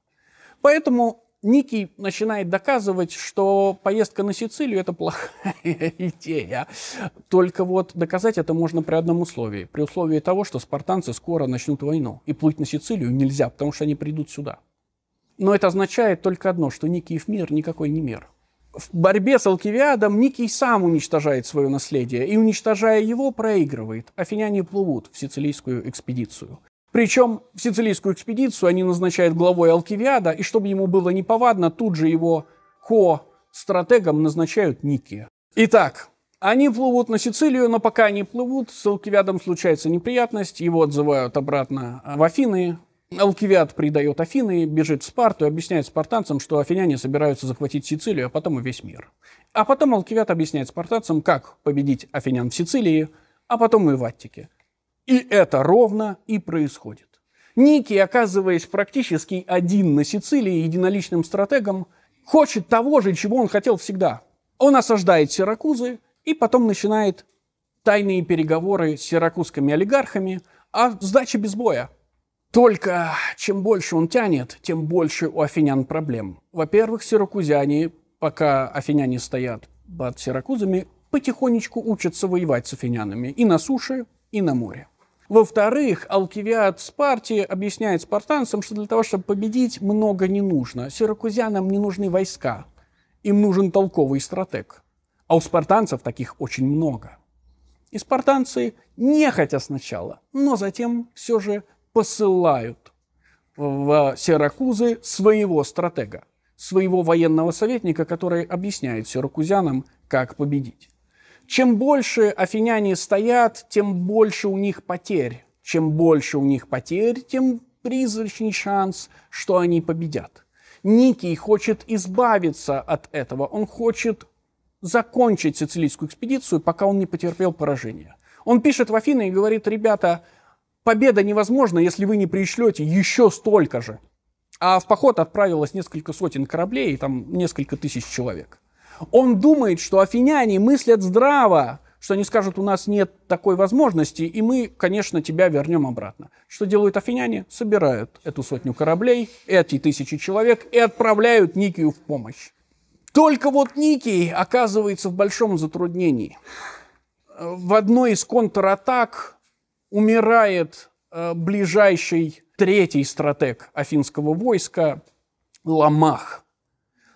Поэтому Никий начинает доказывать, что поездка на Сицилию – это плохая <laughs> идея. Только вот доказать это можно при одном условии. При условии того, что спартанцы скоро начнут войну. И плыть на Сицилию нельзя, потому что они придут сюда. Но это означает только одно, что Никиев мир никакой не мир. В борьбе с Алкивиадом Никий сам уничтожает свое наследие и, уничтожая его, проигрывает. Афиняне плывут в сицилийскую экспедицию. Причем в сицилийскую экспедицию они назначают главой Алкивиада, и чтобы ему было неповадно, тут же его ко-стратегом назначают Никия. Итак, они плывут на Сицилию, но пока они плывут, с Алкивиадом случается неприятность, его отзывают обратно в Афины, Алкивиад предает Афины, бежит в Спарту и объясняет спартанцам, что афиняне собираются захватить Сицилию, а потом и весь мир. А потом Алкивиад объясняет спартанцам, как победить афинян в Сицилии, а потом и в Аттике. И это ровно и происходит. Ники, оказываясь практически один на Сицилии единоличным стратегом, хочет того же, чего он хотел всегда. Он осаждает Сиракузы и потом начинает тайные переговоры с сиракузскими олигархами о сдаче без боя – только чем больше он тянет, тем больше у афинян проблем. Во-первых, сиракузяне, пока афиняне стоят под сиракузами, потихонечку учатся воевать с афинянами и на суше, и на море. Во-вторых, Алкивиад Спарти объясняет спартанцам, что для того, чтобы победить, много не нужно. Сиракузянам не нужны войска, им нужен толковый стратег. А у спартанцев таких очень много. И спартанцы нехотя сначала, но затем все же посылают в Сиракузы своего стратега, своего военного советника, который объясняет сиракузянам, как победить. Чем больше афиняне стоят, тем больше у них потерь. Чем больше у них потерь, тем призрачный шанс, что они победят. Никий хочет избавиться от этого. Он хочет закончить сицилийскую экспедицию, пока он не потерпел поражения. Он пишет в Афины и говорит, ребята, Победа невозможна, если вы не пришлете еще столько же. А в поход отправилось несколько сотен кораблей и там несколько тысяч человек. Он думает, что афиняне мыслят здраво, что они скажут, у нас нет такой возможности, и мы, конечно, тебя вернем обратно. Что делают афиняне? Собирают эту сотню кораблей, эти тысячи человек и отправляют Никию в помощь. Только вот Никий оказывается в большом затруднении. В одной из контратак умирает э, ближайший третий стратег афинского войска Ламах.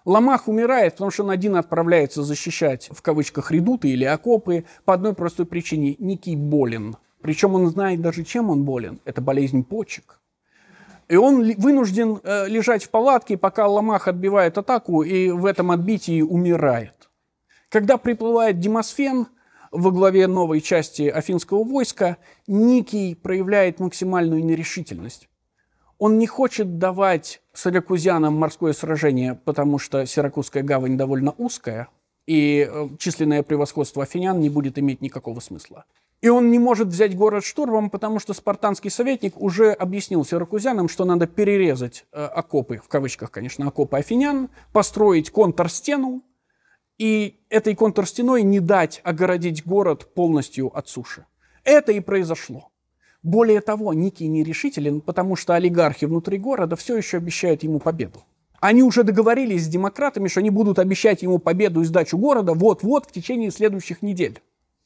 Ламах умирает, потому что он один отправляется защищать, в кавычках, редуты или окопы по одной простой причине. Никий болен. Причем он знает даже, чем он болен. Это болезнь почек. И он вынужден э, лежать в палатке, пока Ламах отбивает атаку и в этом отбитии умирает. Когда приплывает Демосфен, во главе новой части афинского войска, Никий проявляет максимальную нерешительность. Он не хочет давать сиракузянам морское сражение, потому что Сиракузская гавань довольно узкая, и э, численное превосходство афинян не будет иметь никакого смысла. И он не может взять город штурмом, потому что спартанский советник уже объяснил сиракузянам, что надо перерезать э, окопы, в кавычках, конечно, окопы афинян, построить контрстену, и этой контрстеной не дать огородить город полностью от суши. Это и произошло. Более того, Ники нерешителен, потому что олигархи внутри города все еще обещают ему победу. Они уже договорились с демократами, что они будут обещать ему победу и сдачу города вот-вот в течение следующих недель.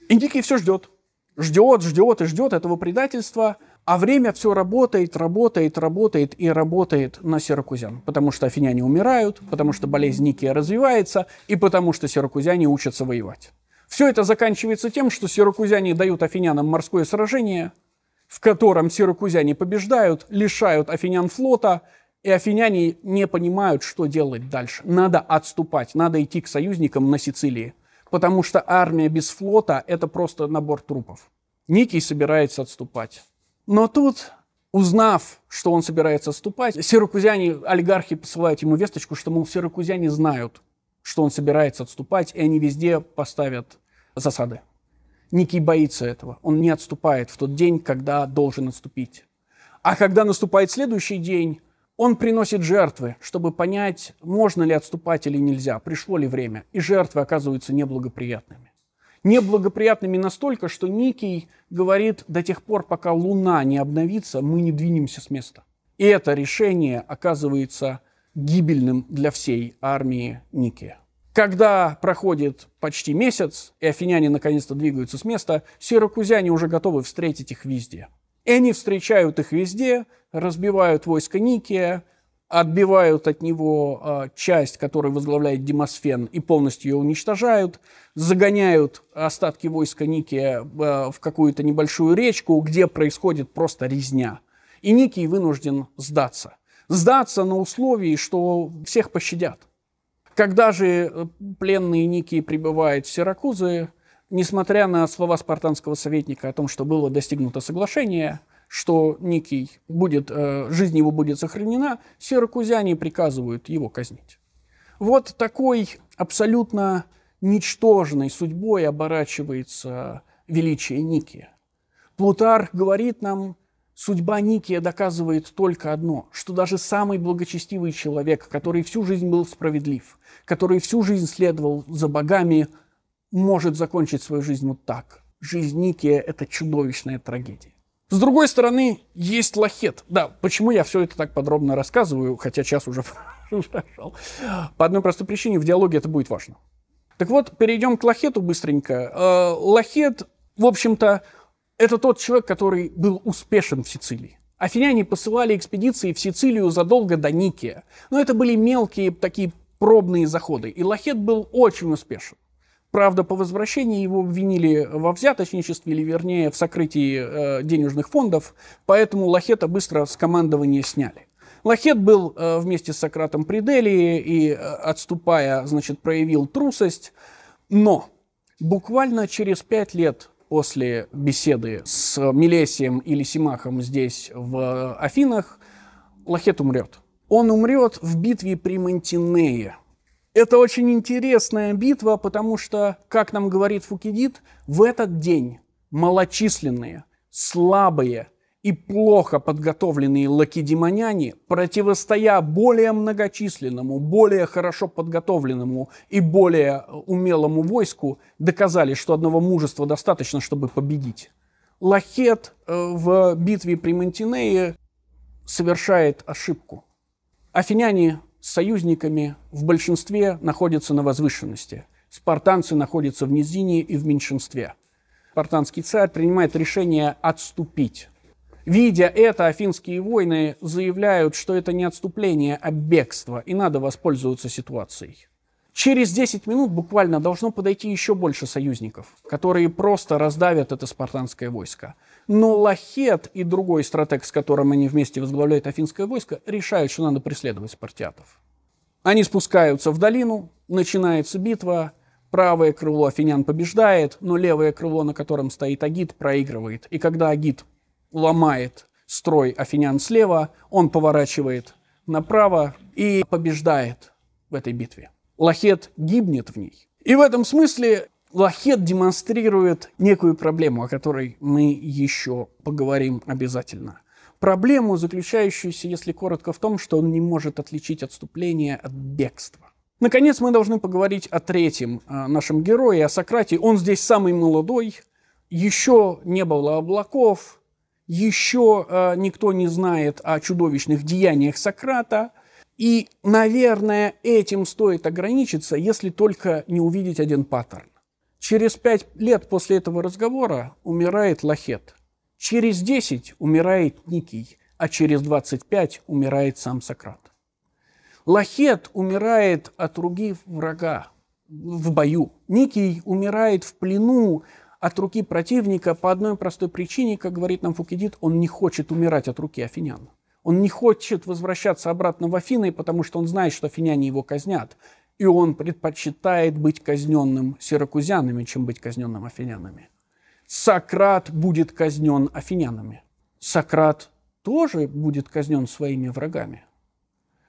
И Ники все ждет. Ждет, ждет и ждет этого предательства – а время все работает, работает, работает и работает на сиракузян. Потому что афиняне умирают, потому что болезнь Никия развивается и потому что сиракузяне учатся воевать. Все это заканчивается тем, что сиракузяне дают афинянам морское сражение, в котором сиракузяне побеждают, лишают афинян флота, и афиняне не понимают, что делать дальше. Надо отступать, надо идти к союзникам на Сицилии, потому что армия без флота – это просто набор трупов. Никий собирается отступать. Но тут, узнав, что он собирается отступать, сиракузяне, олигархи посылают ему весточку, что, мол, сиракузяне знают, что он собирается отступать, и они везде поставят засады. Никий боится этого. Он не отступает в тот день, когда должен отступить. А когда наступает следующий день, он приносит жертвы, чтобы понять, можно ли отступать или нельзя, пришло ли время. И жертвы оказываются неблагоприятными неблагоприятными настолько, что Никий говорит, до тех пор, пока Луна не обновится, мы не двинемся с места. И это решение оказывается гибельным для всей армии Никия. Когда проходит почти месяц, и афиняне наконец-то двигаются с места, сиракузяне уже готовы встретить их везде. И они встречают их везде, разбивают войско Никия, отбивают от него а, часть, которую возглавляет Демосфен, и полностью ее уничтожают, загоняют остатки войска Никия э, в какую-то небольшую речку, где происходит просто резня. И Никий вынужден сдаться. Сдаться на условии, что всех пощадят. Когда же э, пленный Никий прибывает в Сиракузы, несмотря на слова спартанского советника о том, что было достигнуто соглашение, что некий будет, э, жизнь его будет сохранена, сиракузяне приказывают его казнить. Вот такой абсолютно ничтожной судьбой оборачивается величие Никия. Плутарх говорит нам, судьба Никия доказывает только одно, что даже самый благочестивый человек, который всю жизнь был справедлив, который всю жизнь следовал за богами, может закончить свою жизнь вот так. Жизнь Никия – это чудовищная трагедия. С другой стороны, есть лохет. Да, почему я все это так подробно рассказываю, хотя час уже <laughs> прошел. По одной простой причине, в диалоге это будет важно. Так вот, перейдем к лохету быстренько. Э, лохет, в общем-то, это тот человек, который был успешен в Сицилии. Афиняне посылали экспедиции в Сицилию задолго до Никия. Но это были мелкие такие пробные заходы. И Лахет был очень успешен. Правда, по возвращении его обвинили во взяточничестве, или вернее в сокрытии э, денежных фондов, поэтому Лахета быстро с командования сняли. Лахет был э, вместе с Сократом при Делии и, э, отступая, значит, проявил трусость, но буквально через пять лет после беседы с Милесием или Симахом здесь, в Афинах, Лахет умрет. Он умрет в битве при Монтинее – это очень интересная битва, потому что, как нам говорит Фукидид, в этот день малочисленные, слабые и плохо подготовленные лакедемоняне, противостоя более многочисленному, более хорошо подготовленному и более умелому войску, доказали, что одного мужества достаточно, чтобы победить. Лахет э, в битве при Монтинее совершает ошибку. Афиняне с союзниками в большинстве находятся на возвышенности. Спартанцы находятся в низине и в меньшинстве. Спартанский царь принимает решение отступить. Видя это, афинские воины заявляют, что это не отступление, а бегство, и надо воспользоваться ситуацией. Через 10 минут буквально должно подойти еще больше союзников, которые просто раздавят это спартанское войско. Но Лахет и другой стратег, с которым они вместе возглавляют афинское войско, решают, что надо преследовать спартиатов. Они спускаются в долину, начинается битва, правое крыло афинян побеждает, но левое крыло, на котором стоит Агит, проигрывает. И когда Агит ломает строй афинян слева, он поворачивает направо и побеждает в этой битве. Лахет гибнет в ней. И в этом смысле Лохет демонстрирует некую проблему, о которой мы еще поговорим обязательно. Проблему, заключающуюся, если коротко, в том, что он не может отличить отступление от бегства. Наконец, мы должны поговорить о третьем о э, нашем герое, о Сократе. Он здесь самый молодой, еще не было облаков, еще э, никто не знает о чудовищных деяниях Сократа. И, наверное, этим стоит ограничиться, если только не увидеть один паттерн. Через пять лет после этого разговора умирает Лахет. Через десять умирает Никий, а через двадцать пять умирает сам Сократ. Лахет умирает от руки врага в бою. Никий умирает в плену от руки противника по одной простой причине, как говорит нам Фукидид, он не хочет умирать от руки афинян. Он не хочет возвращаться обратно в Афины, потому что он знает, что афиняне его казнят и он предпочитает быть казненным сиракузянами, чем быть казненным афинянами. Сократ будет казнен афинянами. Сократ тоже будет казнен своими врагами.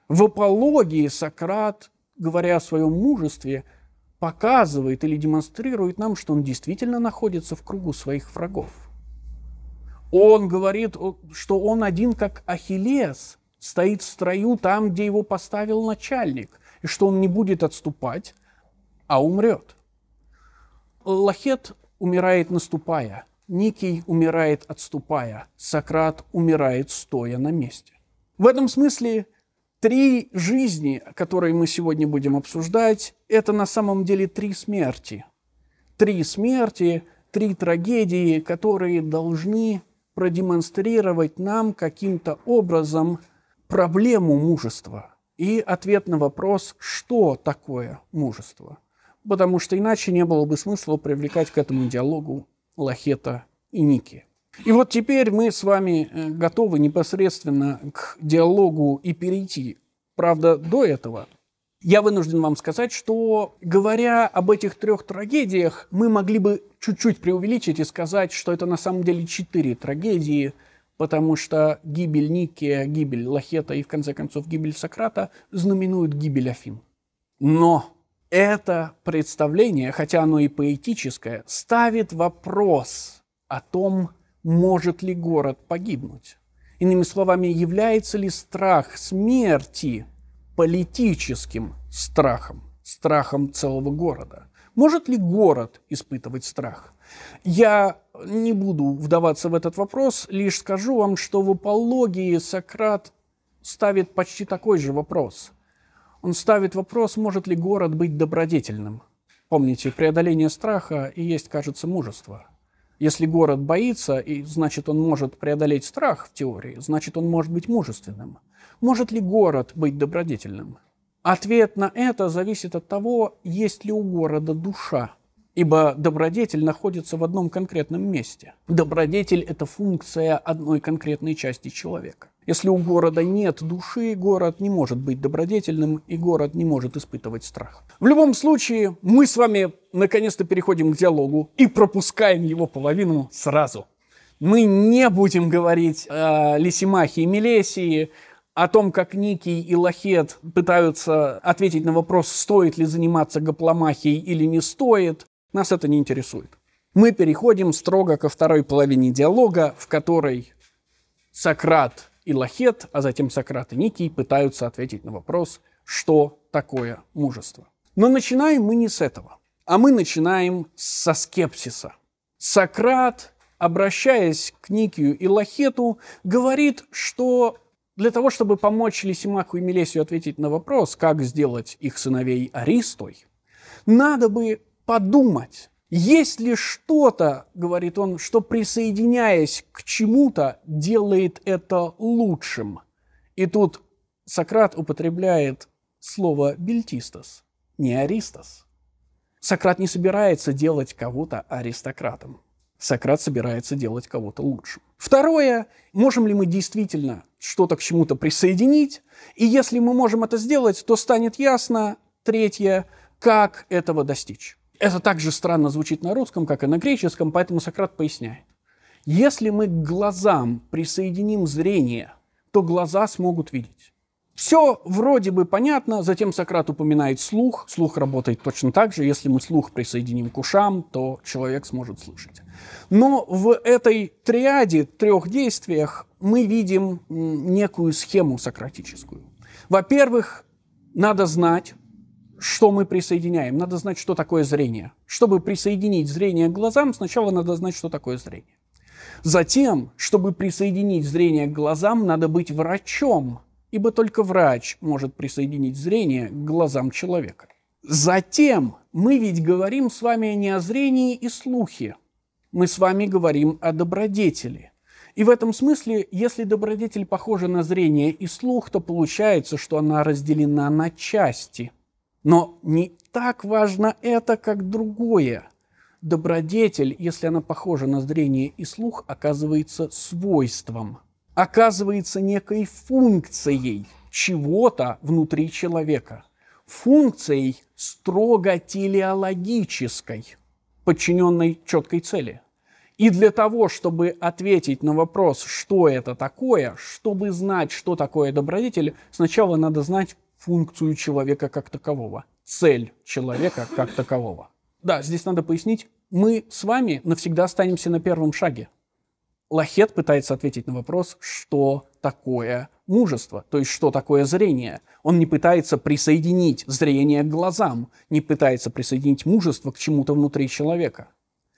В апологии Сократ, говоря о своем мужестве, показывает или демонстрирует нам, что он действительно находится в кругу своих врагов. Он говорит, что он один, как Ахиллес, стоит в строю там, где его поставил начальник и что он не будет отступать, а умрет. Лахет умирает наступая, Никий умирает отступая, Сократ умирает стоя на месте. В этом смысле три жизни, которые мы сегодня будем обсуждать, это на самом деле три смерти. Три смерти, три трагедии, которые должны продемонстрировать нам каким-то образом проблему мужества, и ответ на вопрос, что такое мужество. Потому что иначе не было бы смысла привлекать к этому диалогу Лахета и Ники. И вот теперь мы с вами э, готовы непосредственно к диалогу и перейти. Правда, до этого я вынужден вам сказать, что говоря об этих трех трагедиях, мы могли бы чуть-чуть преувеличить и сказать, что это на самом деле четыре трагедии – потому что гибель Никия, гибель Лахета и, в конце концов, гибель Сократа знаменуют гибель Афин. Но это представление, хотя оно и поэтическое, ставит вопрос о том, может ли город погибнуть. Иными словами, является ли страх смерти политическим страхом, страхом целого города? Может ли город испытывать страх? Я не буду вдаваться в этот вопрос, лишь скажу вам, что в апологии Сократ ставит почти такой же вопрос. Он ставит вопрос, может ли город быть добродетельным. Помните, преодоление страха и есть, кажется, мужество. Если город боится, и значит он может преодолеть страх в теории, значит он может быть мужественным. Может ли город быть добродетельным? Ответ на это зависит от того, есть ли у города душа. Ибо добродетель находится в одном конкретном месте. Добродетель – это функция одной конкретной части человека. Если у города нет души, город не может быть добродетельным, и город не может испытывать страх. В любом случае, мы с вами наконец-то переходим к диалогу и пропускаем его половину сразу. Мы не будем говорить о Лисимахе и Мелесии о том, как Никий и Лахет пытаются ответить на вопрос, стоит ли заниматься гопломахией или не стоит, нас это не интересует. Мы переходим строго ко второй половине диалога, в которой Сократ и Лахет, а затем Сократ и Никий пытаются ответить на вопрос, что такое мужество. Но начинаем мы не с этого, а мы начинаем со скепсиса. Сократ, обращаясь к Никию и Лахету, говорит, что для того, чтобы помочь Лисимаку и Мелесию ответить на вопрос, как сделать их сыновей Аристой, надо бы подумать, есть ли что-то, говорит он, что, присоединяясь к чему-то, делает это лучшим? И тут Сократ употребляет слово «бельтистос», не «аристос». Сократ не собирается делать кого-то аристократом. Сократ собирается делать кого-то лучшим. Второе, можем ли мы действительно что-то к чему-то присоединить? И если мы можем это сделать, то станет ясно, третье, как этого достичь. Это так же странно звучит на русском, как и на греческом, поэтому Сократ поясняет. Если мы к глазам присоединим зрение, то глаза смогут видеть. Все вроде бы понятно, затем Сократ упоминает слух. Слух работает точно так же. Если мы слух присоединим к ушам, то человек сможет слышать. Но в этой триаде, трех действиях, мы видим некую схему сократическую. Во-первых, надо знать, что мы присоединяем. Надо знать, что такое зрение. Чтобы присоединить зрение к глазам, сначала надо знать, что такое зрение. Затем, чтобы присоединить зрение к глазам, надо быть врачом, ибо только врач может присоединить зрение к глазам человека. Затем мы ведь говорим с вами не о зрении и слухе, мы с вами говорим о добродетели. И в этом смысле, если добродетель похожа на зрение и слух, то получается, что она разделена на части – но не так важно это, как другое. Добродетель, если она похожа на зрение и слух, оказывается свойством, оказывается некой функцией чего-то внутри человека, функцией строго телеологической, подчиненной четкой цели – и для того, чтобы ответить на вопрос, что это такое, чтобы знать, что такое добродетель, сначала надо знать, функцию человека как такового, цель человека как такового. Да, здесь надо пояснить, мы с вами навсегда останемся на первом шаге. Лахет пытается ответить на вопрос, что такое мужество, то есть что такое зрение. Он не пытается присоединить зрение к глазам, не пытается присоединить мужество к чему-то внутри человека.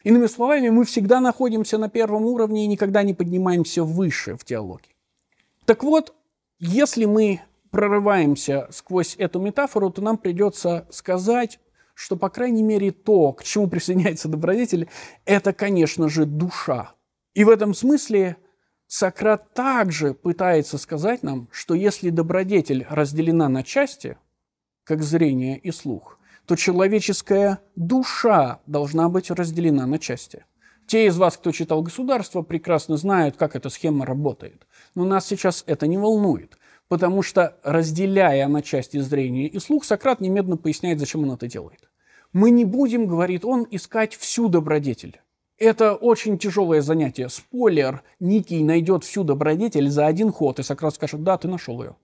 Иными словами, мы всегда находимся на первом уровне и никогда не поднимаемся выше в диалоге. Так вот, если мы прорываемся сквозь эту метафору, то нам придется сказать, что, по крайней мере, то, к чему присоединяется добродетель, это, конечно же, душа. И в этом смысле Сократ также пытается сказать нам, что если добродетель разделена на части, как зрение и слух, то человеческая душа должна быть разделена на части. Те из вас, кто читал «Государство», прекрасно знают, как эта схема работает. Но нас сейчас это не волнует. Потому что, разделяя на части зрения и слух, Сократ немедленно поясняет, зачем он это делает. «Мы не будем, — говорит он, — искать всю добродетель. Это очень тяжелое занятие. Спойлер, Никий найдет всю добродетель за один ход, и Сократ скажет, да, ты нашел ее.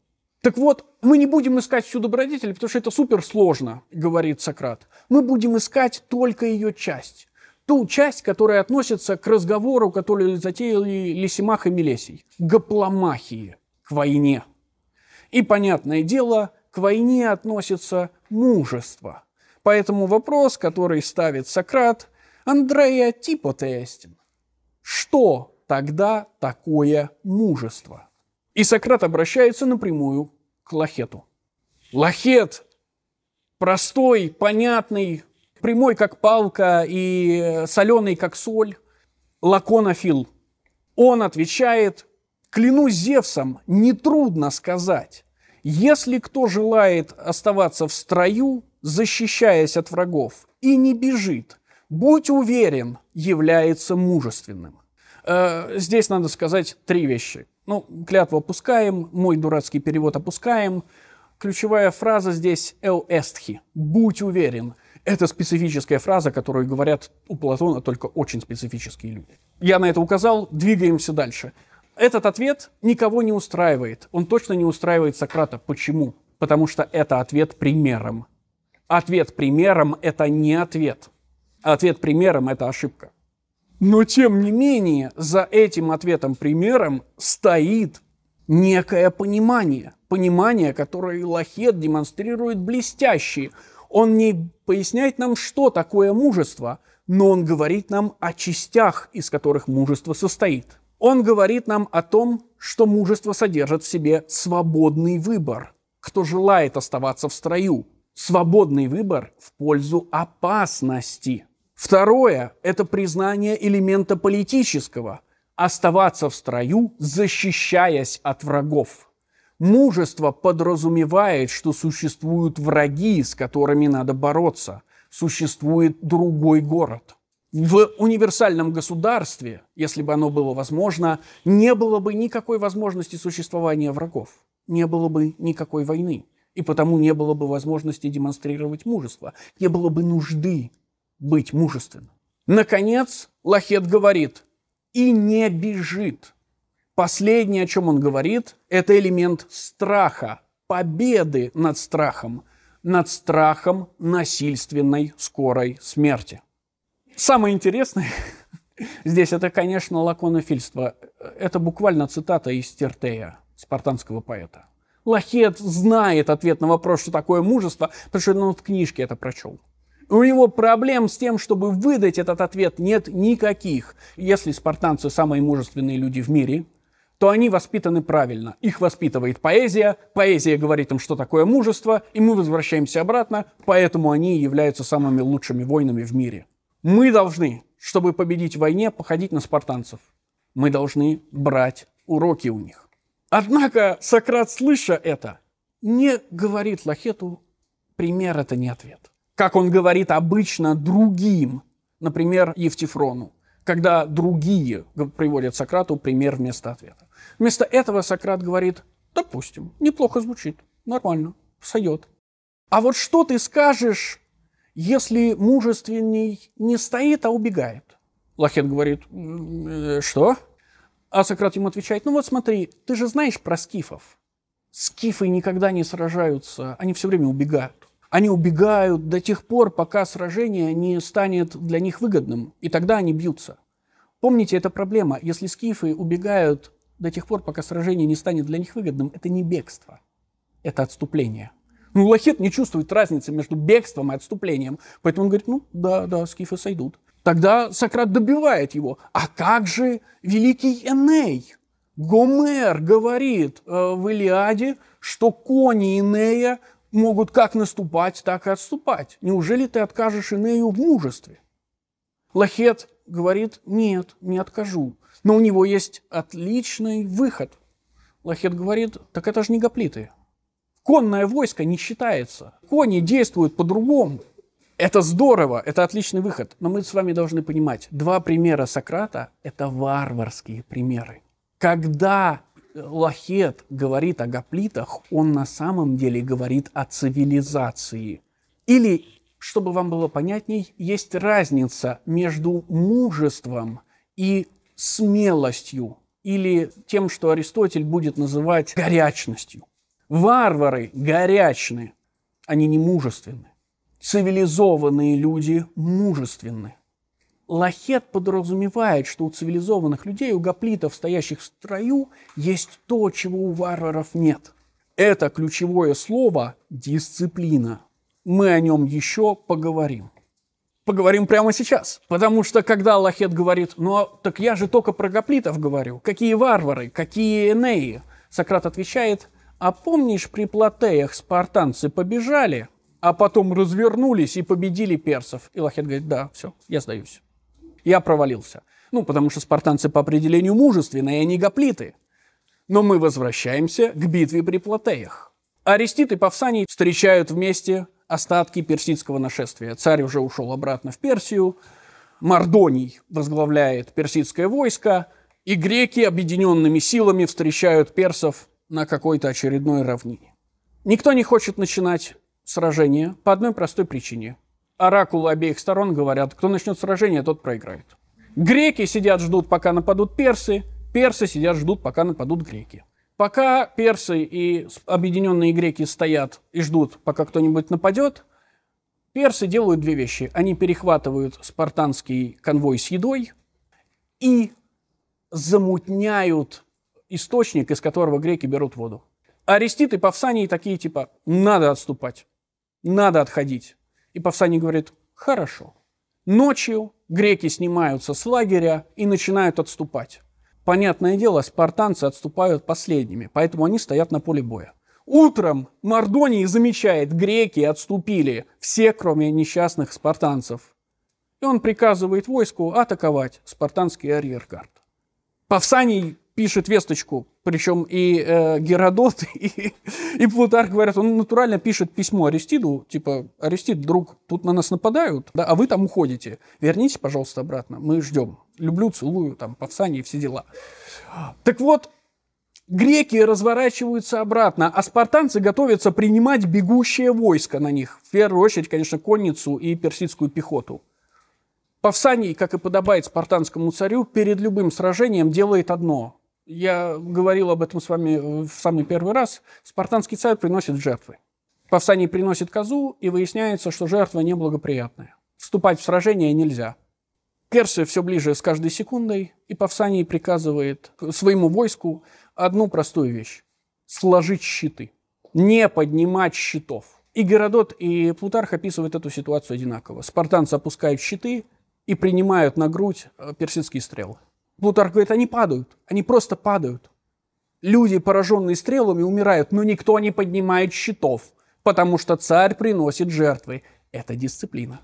Так вот, мы не будем искать всю добродетель, потому что это суперсложно, говорит Сократ. Мы будем искать только ее часть. Ту часть, которая относится к разговору, который затеяли Лисимах и Милесий. Гопломахии, к войне. И, понятное дело, к войне относится мужество. Поэтому вопрос, который ставит Сократ, Андрея а типа тестен. Что тогда такое мужество? И Сократ обращается напрямую к Лахету. Лахет – простой, понятный, прямой, как палка, и э, соленый, как соль, лаконофил. Он отвечает Клянусь Зевсом, нетрудно сказать. Если кто желает оставаться в строю, защищаясь от врагов, и не бежит, будь уверен, является мужественным. Э, здесь надо сказать три вещи. Ну, клятву опускаем, мой дурацкий перевод опускаем. Ключевая фраза здесь «эу эстхи» – «будь уверен». Это специфическая фраза, которую говорят у Платона только очень специфические люди. Я на это указал, двигаемся дальше. Этот ответ никого не устраивает. Он точно не устраивает Сократа. Почему? Потому что это ответ примером. Ответ примером – это не ответ. Ответ примером – это ошибка. Но, тем не менее, за этим ответом примером стоит некое понимание. Понимание, которое Лахет демонстрирует блестяще. Он не поясняет нам, что такое мужество, но он говорит нам о частях, из которых мужество состоит. Он говорит нам о том, что мужество содержит в себе свободный выбор. Кто желает оставаться в строю? Свободный выбор в пользу опасности. Второе – это признание элемента политического. Оставаться в строю, защищаясь от врагов. Мужество подразумевает, что существуют враги, с которыми надо бороться. Существует другой город – в универсальном государстве, если бы оно было возможно, не было бы никакой возможности существования врагов, не было бы никакой войны, и потому не было бы возможности демонстрировать мужество, не было бы нужды быть мужественным. Наконец, Лахет говорит, и не бежит. Последнее, о чем он говорит, это элемент страха, победы над страхом, над страхом насильственной скорой смерти. Самое интересное <laughs> здесь, это, конечно, лаконофильство. Это буквально цитата из Тертея, спартанского поэта. Лахет знает ответ на вопрос, что такое мужество, потому что он в книжке это прочел. У него проблем с тем, чтобы выдать этот ответ, нет никаких. Если спартанцы самые мужественные люди в мире, то они воспитаны правильно. Их воспитывает поэзия, поэзия говорит им, что такое мужество, и мы возвращаемся обратно, поэтому они являются самыми лучшими воинами в мире. Мы должны, чтобы победить в войне, походить на спартанцев. Мы должны брать уроки у них. Однако Сократ, слыша это, не говорит Лахету, пример это не ответ. Как он говорит обычно другим, например, Евтифрону, когда другие приводят Сократу пример вместо ответа. Вместо этого Сократ говорит, допустим, неплохо звучит, нормально, сойдет. А вот что ты скажешь если мужественней не стоит, а убегает. Лохен говорит, э, что? А Сократ ему отвечает, ну вот смотри, ты же знаешь про скифов. Скифы никогда не сражаются, они все время убегают. Они убегают до тех пор, пока сражение не станет для них выгодным, и тогда они бьются. Помните, это проблема. Если скифы убегают до тех пор, пока сражение не станет для них выгодным, это не бегство, это отступление – ну, Лохет не чувствует разницы между бегством и отступлением. Поэтому он говорит, ну, да, да, скифы сойдут. Тогда Сократ добивает его. А как же великий Эней? Гомер говорит э, в Илиаде, что кони Инея могут как наступать, так и отступать. Неужели ты откажешь Инею в мужестве? Лахет говорит, нет, не откажу. Но у него есть отличный выход. Лахет говорит, так это же не гоплиты, конное войско не считается. Кони действуют по-другому. Это здорово, это отличный выход. Но мы с вами должны понимать, два примера Сократа – это варварские примеры. Когда э, Лахет говорит о гоплитах, он на самом деле говорит о цивилизации. Или, чтобы вам было понятней, есть разница между мужеством и смелостью, или тем, что Аристотель будет называть горячностью. Варвары горячны, они не мужественны. Цивилизованные люди мужественны. Лахет подразумевает, что у цивилизованных людей, у гоплитов, стоящих в строю, есть то, чего у варваров нет. Это ключевое слово – дисциплина. Мы о нем еще поговорим. Поговорим прямо сейчас. Потому что когда Лахет говорит, ну а так я же только про гоплитов говорю, какие варвары, какие энеи, Сократ отвечает – а помнишь, при Платеях спартанцы побежали, а потом развернулись и победили персов? И Лахет говорит, да, все, я сдаюсь. Я провалился. Ну, потому что спартанцы по определению мужественные, они а гоплиты. Но мы возвращаемся к битве при Платеях. Арестит и Павсаний встречают вместе остатки персидского нашествия. Царь уже ушел обратно в Персию, Мардоний возглавляет персидское войско, и греки объединенными силами встречают персов на какой-то очередной равнине. Никто не хочет начинать сражение по одной простой причине. Оракулы обеих сторон говорят, кто начнет сражение, тот проиграет. Греки сидят, ждут, пока нападут персы. Персы сидят, ждут, пока нападут греки. Пока персы и объединенные греки стоят и ждут, пока кто-нибудь нападет, персы делают две вещи. Они перехватывают спартанский конвой с едой и замутняют источник, из которого греки берут воду. Арестит и Павсаний такие типа «надо отступать, надо отходить». И Павсаний говорит «хорошо». Ночью греки снимаются с лагеря и начинают отступать. Понятное дело, спартанцы отступают последними, поэтому они стоят на поле боя. Утром Мордоний замечает, греки отступили, все, кроме несчастных спартанцев. И он приказывает войску атаковать спартанский арьергард. Павсаний пишет весточку, причем и э, Геродот, <laughs> и, и Плутарх говорят, он натурально пишет письмо Аристиду, типа, Аристид, друг, тут на нас нападают, да, а вы там уходите, вернитесь, пожалуйста, обратно, мы ждем. Люблю, целую, там, повсание и все дела. Так вот, греки разворачиваются обратно, а спартанцы готовятся принимать бегущее войско на них. В первую очередь, конечно, конницу и персидскую пехоту. Павсаний, как и подобает спартанскому царю, перед любым сражением делает одно я говорил об этом с вами в э, самый первый раз. Спартанский царь приносит жертвы. Павсаний приносит козу, и выясняется, что жертва неблагоприятная. Вступать в сражение нельзя. Персы все ближе с каждой секундой, и Павсаний приказывает своему войску одну простую вещь – сложить щиты, не поднимать щитов. И Геродот, и Плутарх описывают эту ситуацию одинаково. Спартанцы опускают щиты и принимают на грудь э, персидские стрелы. Плутарх говорит, они падают, они просто падают. Люди, пораженные стрелами, умирают, но никто не поднимает щитов, потому что царь приносит жертвы. Это дисциплина.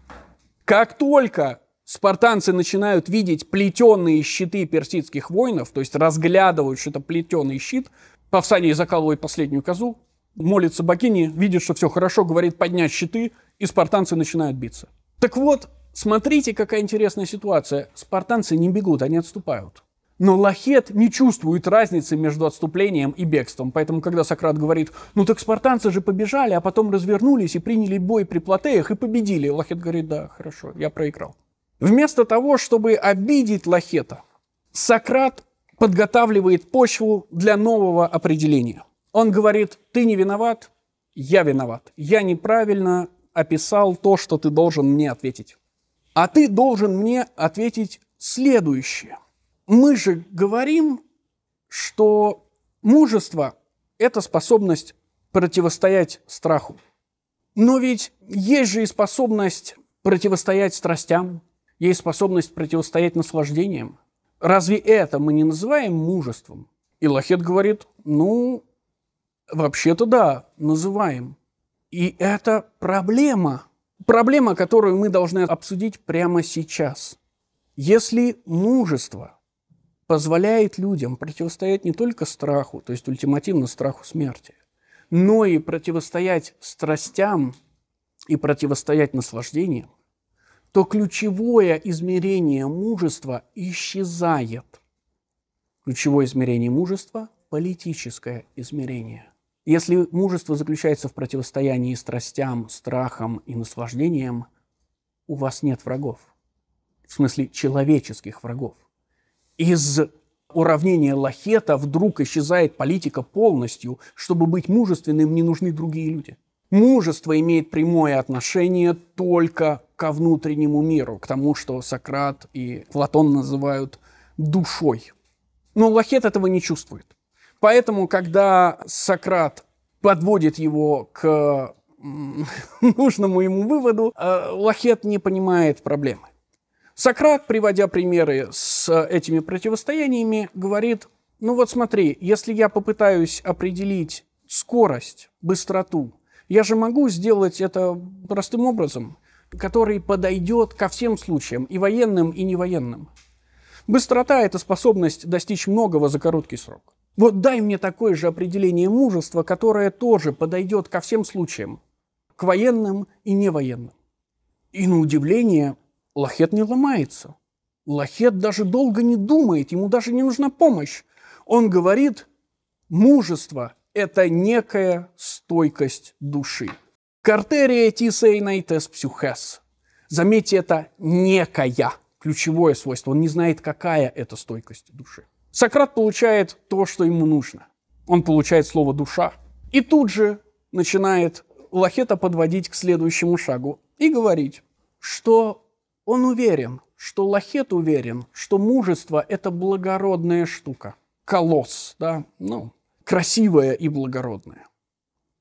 Как только спартанцы начинают видеть плетеные щиты персидских воинов, то есть разглядывают, что это плетеный щит, Павсаний закалывает последнюю козу, молится богине, видит, что все хорошо, говорит поднять щиты, и спартанцы начинают биться. Так вот, Смотрите, какая интересная ситуация. Спартанцы не бегут, они отступают. Но Лахет не чувствует разницы между отступлением и бегством. Поэтому, когда Сократ говорит, ну так спартанцы же побежали, а потом развернулись и приняли бой при Платеях и победили, Лахет говорит, да, хорошо, я проиграл. Вместо того, чтобы обидеть Лахета, Сократ подготавливает почву для нового определения. Он говорит, ты не виноват, я виноват. Я неправильно описал то, что ты должен мне ответить. А ты должен мне ответить следующее. Мы же говорим, что мужество – это способность противостоять страху. Но ведь есть же и способность противостоять страстям, есть способность противостоять наслаждениям. Разве это мы не называем мужеством? И Лахет говорит, ну, вообще-то да, называем. И это проблема – Проблема, которую мы должны обсудить прямо сейчас. Если мужество позволяет людям противостоять не только страху, то есть ультимативно страху смерти, но и противостоять страстям и противостоять наслаждениям, то ключевое измерение мужества исчезает. Ключевое измерение мужества – политическое измерение – если мужество заключается в противостоянии страстям, страхам и наслаждениям, у вас нет врагов. В смысле, человеческих врагов. Из уравнения Лахета вдруг исчезает политика полностью. Чтобы быть мужественным, не нужны другие люди. Мужество имеет прямое отношение только ко внутреннему миру, к тому, что Сократ и Платон называют душой. Но Лахет этого не чувствует поэтому, когда Сократ подводит его к <laughs> нужному ему выводу, э, Лахет не понимает проблемы. Сократ, приводя примеры с этими противостояниями, говорит, ну вот смотри, если я попытаюсь определить скорость, быстроту, я же могу сделать это простым образом, который подойдет ко всем случаям, и военным, и невоенным. Быстрота – это способность достичь многого за короткий срок. Вот дай мне такое же определение мужества, которое тоже подойдет ко всем случаям, к военным и невоенным. И на удивление, лохет не ломается. Лохет даже долго не думает, ему даже не нужна помощь. Он говорит, мужество – это некая стойкость души. Картерия тисейнайтес псюхес. Заметьте, это некая ключевое свойство. Он не знает, какая это стойкость души. Сократ получает то, что ему нужно. Он получает слово «душа». И тут же начинает Лахета подводить к следующему шагу и говорить, что он уверен, что Лахет уверен, что мужество – это благородная штука. Колосс, да, ну, красивая и благородная.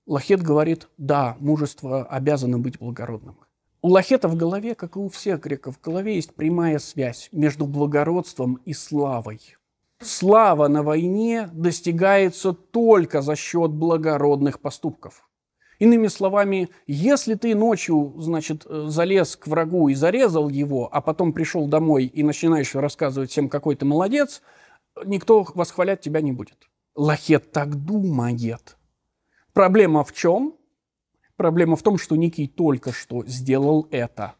Лахет говорит, да, мужество обязано быть благородным. У Лахета в голове, как и у всех греков, в голове есть прямая связь между благородством и славой. Слава на войне достигается только за счет благородных поступков. Иными словами, если ты ночью, значит, э, залез к врагу и зарезал его, а потом пришел домой и начинаешь рассказывать всем, какой ты молодец, никто восхвалять тебя не будет. Лахет так думает. Проблема в чем? Проблема в том, что Никий только что сделал это.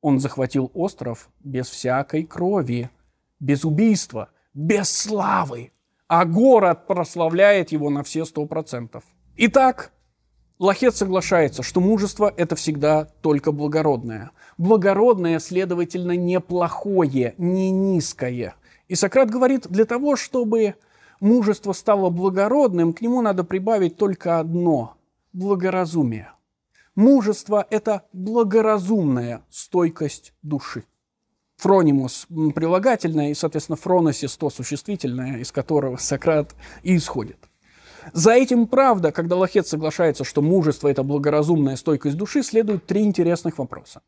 Он захватил остров без всякой крови, без убийства, без славы. А город прославляет его на все сто процентов. Итак, Лохет соглашается, что мужество – это всегда только благородное. Благородное, следовательно, неплохое, не низкое. И Сократ говорит, для того, чтобы мужество стало благородным, к нему надо прибавить только одно – благоразумие – Мужество – это благоразумная стойкость души. Фронимус – прилагательное, и, соответственно, фроносис – то существительное, из которого Сократ и исходит. За этим, правда, когда Лохет соглашается, что мужество – это благоразумная стойкость души, следуют три интересных вопроса.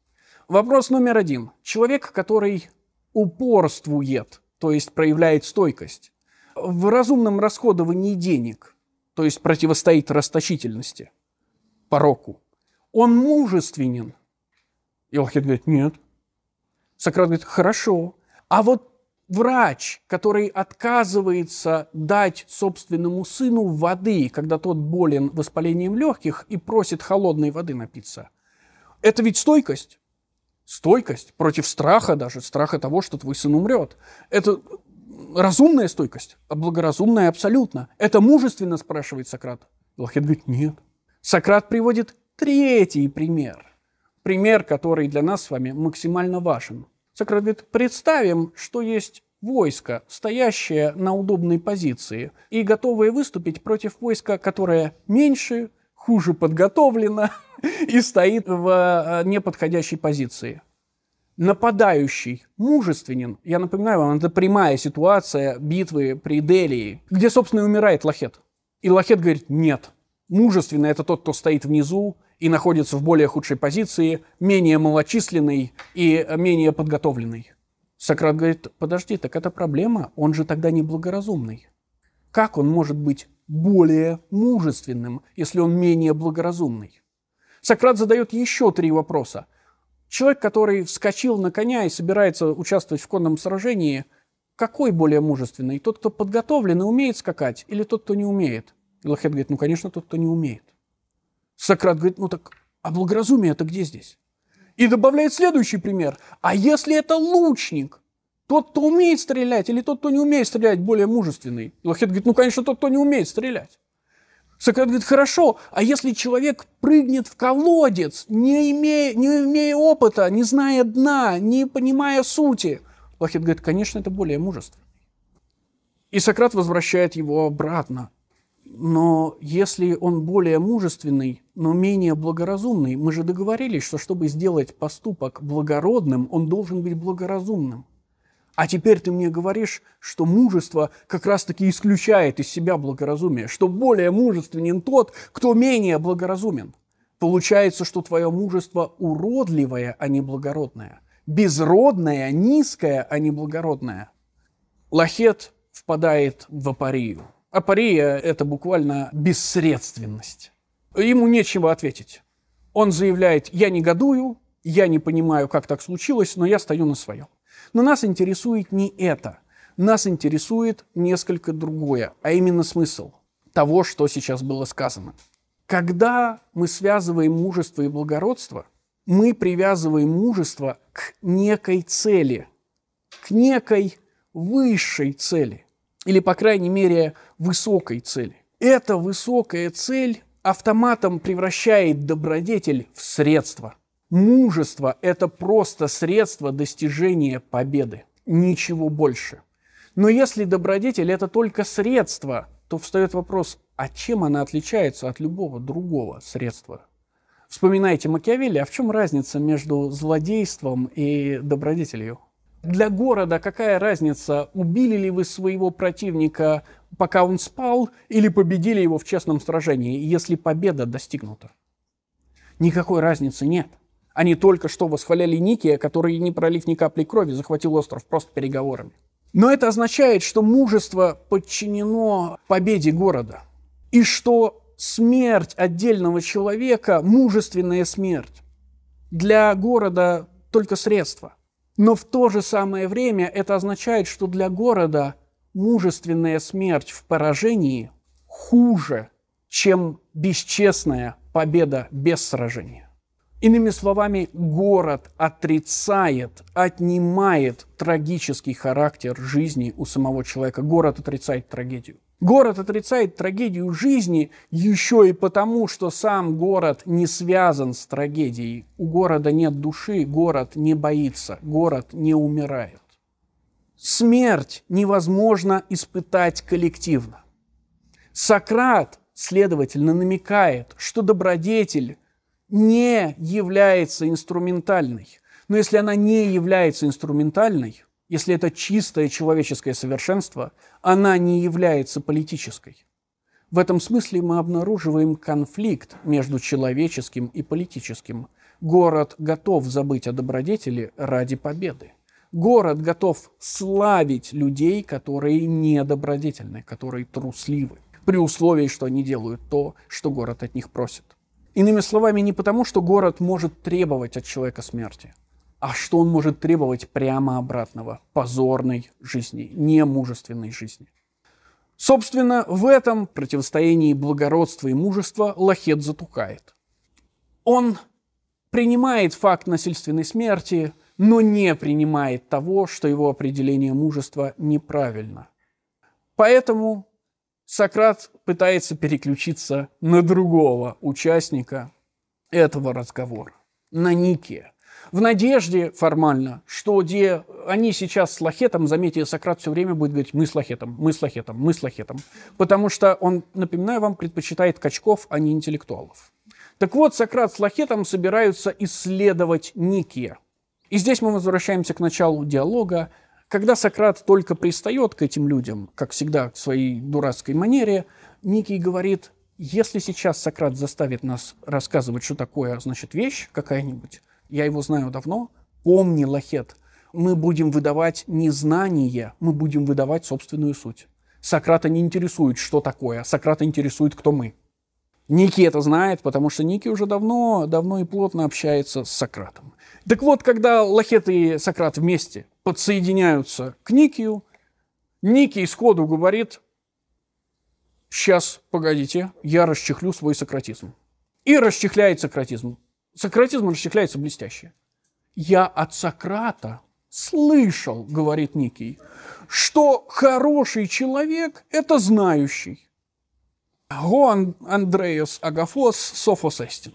Вопрос номер один. Человек, который упорствует, то есть проявляет стойкость, в разумном расходовании денег, то есть противостоит расточительности, пороку – он мужественен. И говорит, нет. Сократ говорит, хорошо. А вот врач, который отказывается дать собственному сыну воды, когда тот болен воспалением легких и просит холодной воды напиться, это ведь стойкость. Стойкость против страха даже, страха того, что твой сын умрет. Это разумная стойкость, а благоразумная абсолютно. Это мужественно, спрашивает Сократ. Лохет говорит, нет. Сократ приводит Третий пример. Пример, который для нас с вами максимально важен. Сократ говорит, представим, что есть войско, стоящее на удобной позиции и готовое выступить против войска, которое меньше, хуже подготовлено <laughs> и стоит в э, неподходящей позиции. Нападающий мужественен. Я напоминаю вам, это прямая ситуация битвы при Делии, где, собственно, и умирает Лахет. И Лахет говорит, нет, мужественный – это тот, кто стоит внизу и находится в более худшей позиции, менее малочисленный и менее подготовленный. Сократ говорит, подожди, так это проблема, он же тогда неблагоразумный. Как он может быть более мужественным, если он менее благоразумный? Сократ задает еще три вопроса. Человек, который вскочил на коня и собирается участвовать в конном сражении, какой более мужественный? Тот, кто подготовлен и умеет скакать, или тот, кто не умеет? Лохет говорит, ну, конечно, тот, кто не умеет. Сократ говорит, ну так, а благоразумие это где здесь? И добавляет следующий пример. А если это лучник, тот, кто умеет стрелять, или тот, кто не умеет стрелять, более мужественный? Лохет говорит, ну, конечно, тот, кто не умеет стрелять. Сократ говорит, хорошо, а если человек прыгнет в колодец, не имея, не имея опыта, не зная дна, не понимая сути? Лохет говорит, конечно, это более мужественный. И Сократ возвращает его обратно. Но если он более мужественный, но менее благоразумный. Мы же договорились, что чтобы сделать поступок благородным, он должен быть благоразумным. А теперь ты мне говоришь, что мужество как раз-таки исключает из себя благоразумие, что более мужественен тот, кто менее благоразумен. Получается, что твое мужество уродливое, а не благородное, безродное, низкое, а не благородное. Лахет впадает в апарию. Апария – это буквально бессредственность ему нечего ответить. Он заявляет, я негодую, я не понимаю, как так случилось, но я стою на своем. Но нас интересует не это. Нас интересует несколько другое, а именно смысл того, что сейчас было сказано. Когда мы связываем мужество и благородство, мы привязываем мужество к некой цели, к некой высшей цели, или, по крайней мере, высокой цели. Эта высокая цель автоматом превращает добродетель в средство. Мужество – это просто средство достижения победы, ничего больше. Но если добродетель – это только средство, то встает вопрос, а чем она отличается от любого другого средства? Вспоминайте Макиавелли, а в чем разница между злодейством и добродетелью? Для города какая разница, убили ли вы своего противника, пока он спал, или победили его в честном сражении, если победа достигнута? Никакой разницы нет. Они только что восхваляли Никия, который, не пролив ни капли крови, захватил остров просто переговорами. Но это означает, что мужество подчинено победе города. И что смерть отдельного человека – мужественная смерть. Для города только средство – но в то же самое время это означает, что для города мужественная смерть в поражении хуже, чем бесчестная победа без сражения. Иными словами, город отрицает, отнимает трагический характер жизни у самого человека. Город отрицает трагедию. Город отрицает трагедию жизни еще и потому, что сам город не связан с трагедией. У города нет души, город не боится, город не умирает. Смерть невозможно испытать коллективно. Сократ, следовательно, намекает, что добродетель не является инструментальной. Но если она не является инструментальной, если это чистое человеческое совершенство, она не является политической. В этом смысле мы обнаруживаем конфликт между человеческим и политическим. Город готов забыть о добродетели ради победы. Город готов славить людей, которые недобродетельны, которые трусливы, при условии, что они делают то, что город от них просит. Иными словами, не потому, что город может требовать от человека смерти – а что он может требовать прямо обратного? Позорной жизни, немужественной жизни. Собственно, в этом противостоянии благородства и мужества Лахет затухает. Он принимает факт насильственной смерти, но не принимает того, что его определение мужества неправильно. Поэтому Сократ пытается переключиться на другого участника этого разговора, на Нике в надежде формально, что где они сейчас с лохетом, заметьте, Сократ все время будет говорить «мы с лохетом, мы с лохетом, мы с лохетом», потому что он, напоминаю вам, предпочитает качков, а не интеллектуалов. Так вот, Сократ с лохетом собираются исследовать Никия. И здесь мы возвращаемся к началу диалога. Когда Сократ только пристает к этим людям, как всегда, в своей дурацкой манере, Никий говорит, если сейчас Сократ заставит нас рассказывать, что такое, значит, вещь какая-нибудь, я его знаю давно, помни, Лахет, мы будем выдавать не знание, мы будем выдавать собственную суть. Сократа не интересует, что такое, а Сократа интересует, кто мы. Ники это знает, потому что Ники уже давно, давно и плотно общается с Сократом. Так вот, когда Лахет и Сократ вместе подсоединяются к Никию, Ники исходу говорит, сейчас, погодите, я расчехлю свой сократизм. И расчехляет сократизм. Сократизм расщепляется блестяще. «Я от Сократа слышал, — говорит Никий, — что хороший человек — это знающий». Гоан Андреас Агафос Софос Эстин.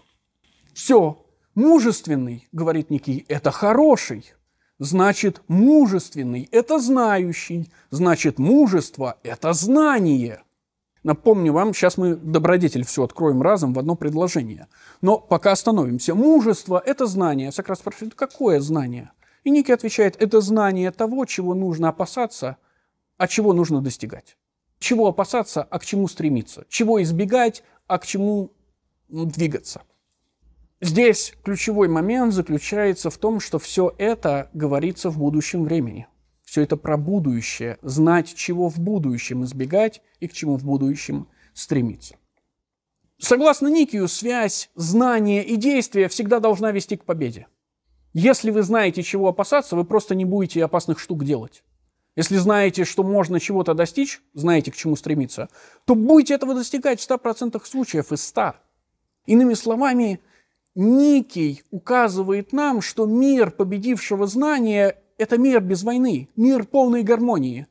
Все. Мужественный, говорит Никий, это хороший. Значит, мужественный – это знающий. Значит, мужество – это знание. Напомню вам, сейчас мы добродетель все откроем разом в одно предложение. Но пока остановимся. Мужество – это знание. Сократ спрашивает, какое знание? И Ники отвечает, это знание того, чего нужно опасаться, а чего нужно достигать. Чего опасаться, а к чему стремиться. Чего избегать, а к чему двигаться. Здесь ключевой момент заключается в том, что все это говорится в будущем времени – все это про будущее, знать, чего в будущем избегать и к чему в будущем стремиться. Согласно Никию, связь знания и действия всегда должна вести к победе. Если вы знаете, чего опасаться, вы просто не будете опасных штук делать. Если знаете, что можно чего-то достичь, знаете, к чему стремиться, то будете этого достигать в 100% случаев из 100. Иными словами, Никий указывает нам, что мир победившего знания это мир без войны, мир полной гармонии.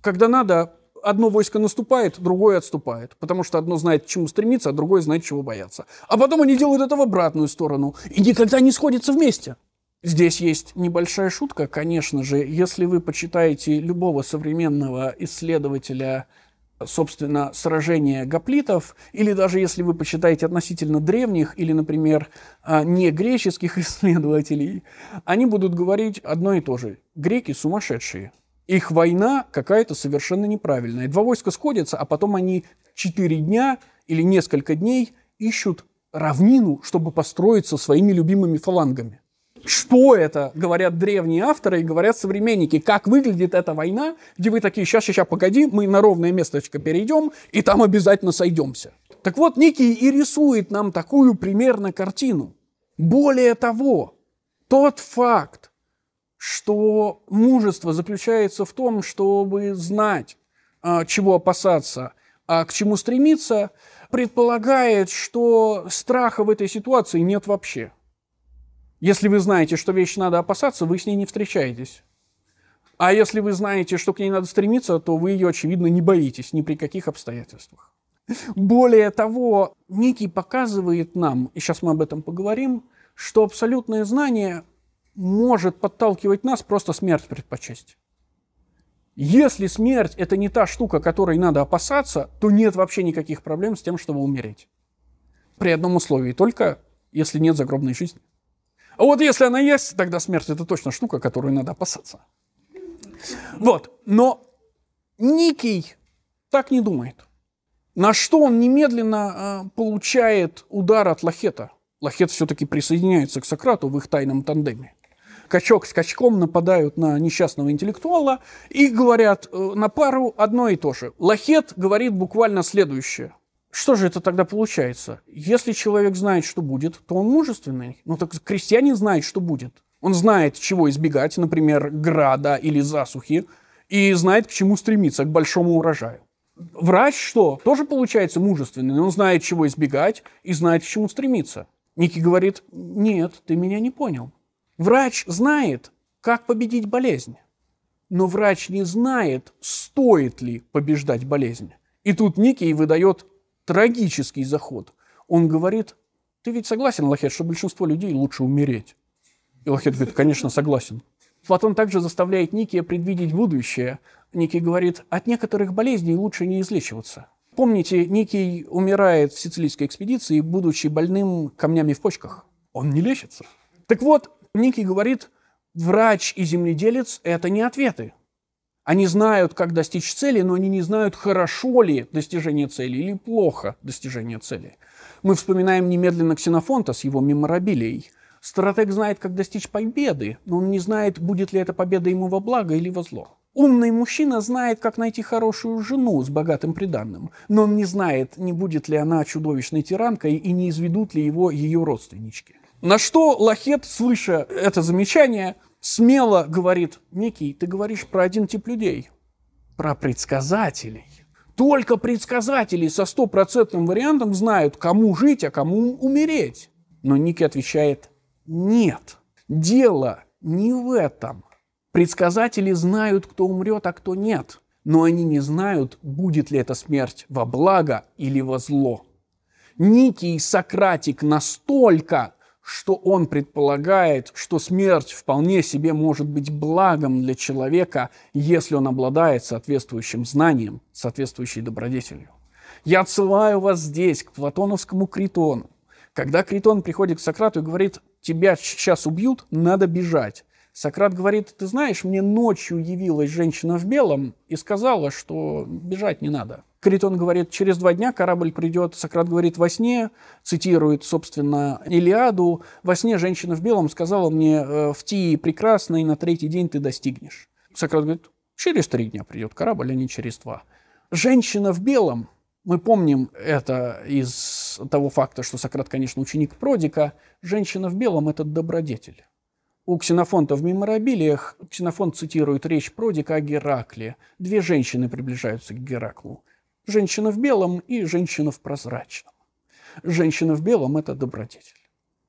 Когда надо, одно войско наступает, другое отступает, потому что одно знает, к чему стремиться, а другое знает, чего бояться. А потом они делают это в обратную сторону и никогда не сходятся вместе. Здесь есть небольшая шутка, конечно же, если вы почитаете любого современного исследователя собственно, сражение гоплитов, или даже если вы почитаете относительно древних или, например, а, не греческих <laughs> исследователей, они будут говорить одно и то же. Греки сумасшедшие. Их война какая-то совершенно неправильная. Два войска сходятся, а потом они четыре дня или несколько дней ищут равнину, чтобы построиться своими любимыми фалангами что это, говорят древние авторы и говорят современники, как выглядит эта война, где вы такие, сейчас, сейчас, погоди, мы на ровное месточко перейдем, и там обязательно сойдемся. Так вот, Никий и рисует нам такую примерно картину. Более того, тот факт, что мужество заключается в том, чтобы знать, а, чего опасаться, а к чему стремиться, предполагает, что страха в этой ситуации нет вообще – если вы знаете, что вещи надо опасаться, вы с ней не встречаетесь. А если вы знаете, что к ней надо стремиться, то вы ее, очевидно, не боитесь ни при каких обстоятельствах. Более того, Ники показывает нам, и сейчас мы об этом поговорим, что абсолютное знание может подталкивать нас просто смерть предпочесть. Если смерть – это не та штука, которой надо опасаться, то нет вообще никаких проблем с тем, чтобы умереть. При одном условии только, если нет загробной жизни. А вот если она есть, тогда смерть это точно штука, которую надо опасаться. Вот. Но Никий так не думает. На что он немедленно э, получает удар от Лахета. Лахет все-таки присоединяется к Сократу в их тайном тандеме. Качок с качком нападают на несчастного интеллектуала и говорят э, на пару одно и то же. Лахет говорит буквально следующее. Что же это тогда получается? Если человек знает, что будет, то он мужественный. Ну так крестьянин знает, что будет. Он знает, чего избегать, например, града или засухи, и знает, к чему стремиться, к большому урожаю. Врач что? Тоже получается мужественный. Он знает, чего избегать и знает, к чему стремиться. Ники говорит, нет, ты меня не понял. Врач знает, как победить болезнь. Но врач не знает, стоит ли побеждать болезнь. И тут Ники и выдает трагический заход. Он говорит, ты ведь согласен, Лохет, что большинство людей лучше умереть? И Лохет говорит, конечно, согласен. Платон также заставляет Никия предвидеть будущее. Никий говорит, от некоторых болезней лучше не излечиваться. Помните, Никий умирает в сицилийской экспедиции, будучи больным камнями в почках. Он не лечится. Так вот, Никий говорит, врач и земледелец – это не ответы. Они знают, как достичь цели, но они не знают, хорошо ли достижение цели или плохо достижение цели. Мы вспоминаем немедленно Ксенофонта с его меморабилией. Стратег знает, как достичь победы, но он не знает, будет ли эта победа ему во благо или во зло. Умный мужчина знает, как найти хорошую жену с богатым приданным, но он не знает, не будет ли она чудовищной тиранкой и не изведут ли его ее родственнички. На что Лахет, слыша это замечание, смело говорит, Никий, ты говоришь про один тип людей, про предсказателей. Только предсказатели со стопроцентным вариантом знают, кому жить, а кому умереть. Но Ники отвечает, нет, дело не в этом. Предсказатели знают, кто умрет, а кто нет. Но они не знают, будет ли эта смерть во благо или во зло. Никий Сократик настолько что он предполагает, что смерть вполне себе может быть благом для человека, если он обладает соответствующим знанием, соответствующей добродетелью. Я отсылаю вас здесь, к платоновскому Критону. Когда Критон приходит к Сократу и говорит, тебя сейчас убьют, надо бежать. Сократ говорит, ты знаешь, мне ночью явилась женщина в белом и сказала, что бежать не надо. Критон говорит, через два дня корабль придет, Сократ говорит, во сне, цитирует, собственно, Илиаду, во сне женщина в белом сказала мне, э, в Тии прекрасной, на третий день ты достигнешь. Сократ говорит, через три дня придет корабль, а не через два. Женщина в белом, мы помним это из того факта, что Сократ, конечно, ученик Продика, женщина в белом – это добродетель. У Ксенофонта в меморабилиях Ксенофонт цитирует речь Продика о Геракле. Две женщины приближаются к Гераклу. Женщина в белом и женщина в прозрачном. Женщина в белом – это добродетель.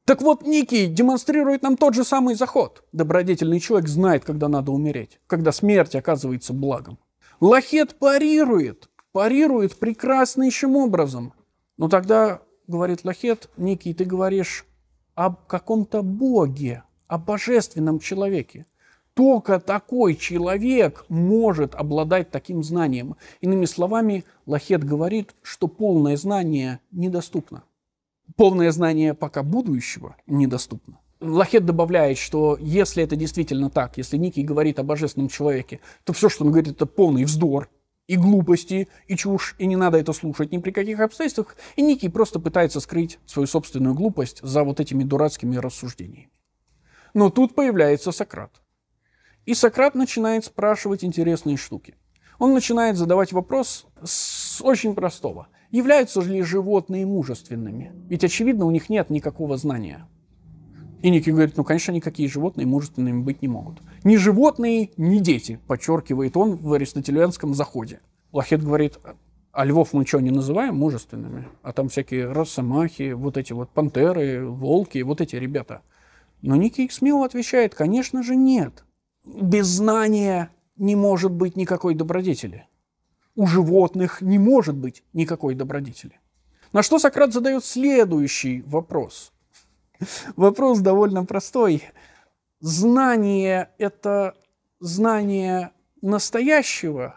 Так вот, Ники демонстрирует нам тот же самый заход. Добродетельный человек знает, когда надо умереть, когда смерть оказывается благом. Лахет парирует, парирует прекраснейшим образом. Но тогда, говорит Лахет, Ники, ты говоришь об каком-то боге, о божественном человеке. Только такой человек может обладать таким знанием. Иными словами, Лахет говорит, что полное знание недоступно. Полное знание пока будущего недоступно. Лахет добавляет, что если это действительно так, если Никий говорит о божественном человеке, то все, что он говорит, это полный вздор, и глупости, и чушь, и не надо это слушать ни при каких обстоятельствах. И Никий просто пытается скрыть свою собственную глупость за вот этими дурацкими рассуждениями. Но тут появляется Сократ. И Сократ начинает спрашивать интересные штуки. Он начинает задавать вопрос с очень простого. Являются ли животные мужественными? Ведь, очевидно, у них нет никакого знания. И Ники говорит, ну, конечно, никакие животные мужественными быть не могут. Ни животные, ни дети, подчеркивает он в аристотелианском заходе. Лахет говорит, а львов мы что, не называем мужественными? А там всякие росомахи, вот эти вот пантеры, волки, вот эти ребята. Но Ники смело отвечает, конечно же, нет без знания не может быть никакой добродетели. У животных не может быть никакой добродетели. На что Сократ задает следующий вопрос. Вопрос довольно простой. Знание – это знание настоящего,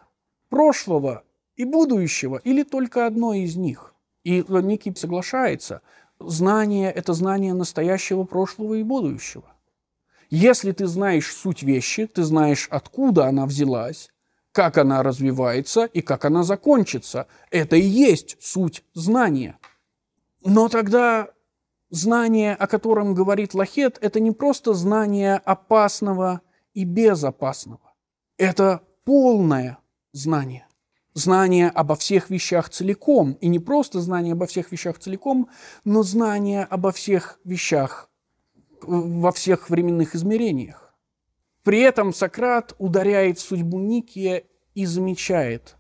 прошлого и будущего, или только одно из них? И Никип соглашается. Знание – это знание настоящего, прошлого и будущего. Если ты знаешь суть вещи, ты знаешь, откуда она взялась, как она развивается и как она закончится. Это и есть суть знания. Но тогда знание, о котором говорит Лахет, это не просто знание опасного и безопасного. Это полное знание. Знание обо всех вещах целиком. И не просто знание обо всех вещах целиком, но знание обо всех вещах во всех временных измерениях. При этом Сократ ударяет судьбу Никия и замечает,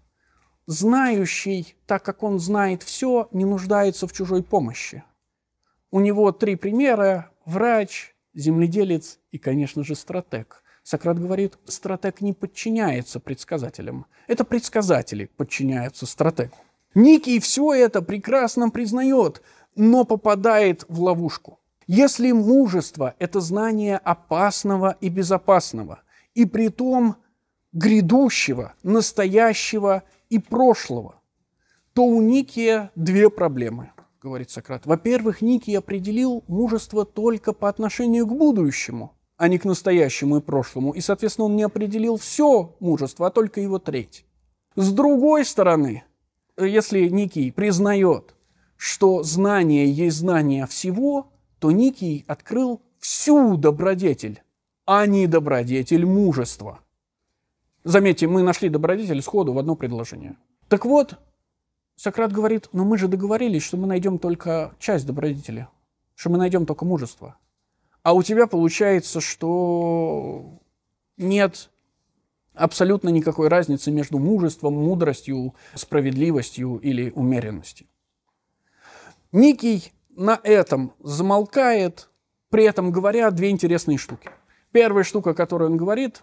знающий, так как он знает все, не нуждается в чужой помощи. У него три примера – врач, земледелец и, конечно же, стратег. Сократ говорит, стратег не подчиняется предсказателям. Это предсказатели подчиняются стратегу. Никий все это прекрасно признает, но попадает в ловушку. Если мужество – это знание опасного и безопасного, и при том грядущего, настоящего и прошлого, то у Никия две проблемы, говорит Сократ. Во-первых, Никий определил мужество только по отношению к будущему, а не к настоящему и прошлому, и, соответственно, он не определил все мужество, а только его треть. С другой стороны, если Никий признает, что знание есть знание всего, то Никий открыл всю добродетель, а не добродетель мужества. Заметьте, мы нашли добродетель сходу в одно предложение. Так вот, Сократ говорит, но мы же договорились, что мы найдем только часть добродетели, что мы найдем только мужество. А у тебя получается, что нет абсолютно никакой разницы между мужеством, мудростью, справедливостью или умеренностью. Никий на этом замолкает, при этом говоря две интересные штуки. Первая штука, которую он говорит,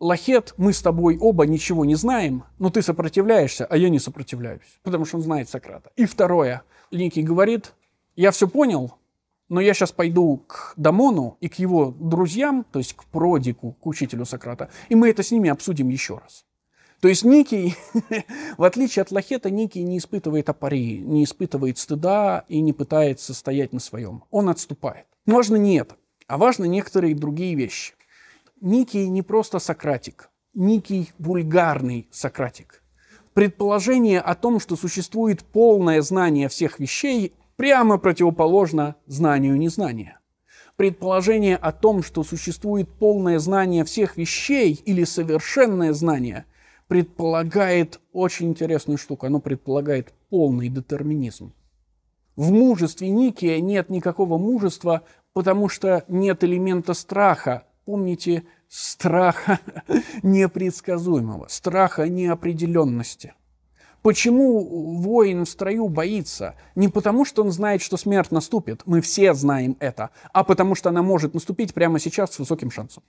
Лахет, мы с тобой оба ничего не знаем, но ты сопротивляешься, а я не сопротивляюсь, потому что он знает Сократа. И второе, Линкий говорит, я все понял, но я сейчас пойду к Дамону и к его друзьям, то есть к Продику, к учителю Сократа, и мы это с ними обсудим еще раз. То есть Никий, <laughs> в отличие от Лахета, Никий не испытывает апории, не испытывает стыда и не пытается стоять на своем. Он отступает. Но важно не это, а важно некоторые другие вещи. Никий не просто сократик, Никий вульгарный сократик. Предположение о том, что существует полное знание всех вещей, прямо противоположно знанию незнания предположение о том, что существует полное знание всех вещей или совершенное знание, предполагает очень интересную штуку. Оно предполагает полный детерминизм. В мужестве Никия нет никакого мужества, потому что нет элемента страха. Помните, страха <laughs> непредсказуемого, страха неопределенности. Почему воин в строю боится? Не потому, что он знает, что смерть наступит, мы все знаем это, а потому, что она может наступить прямо сейчас с высоким шансом.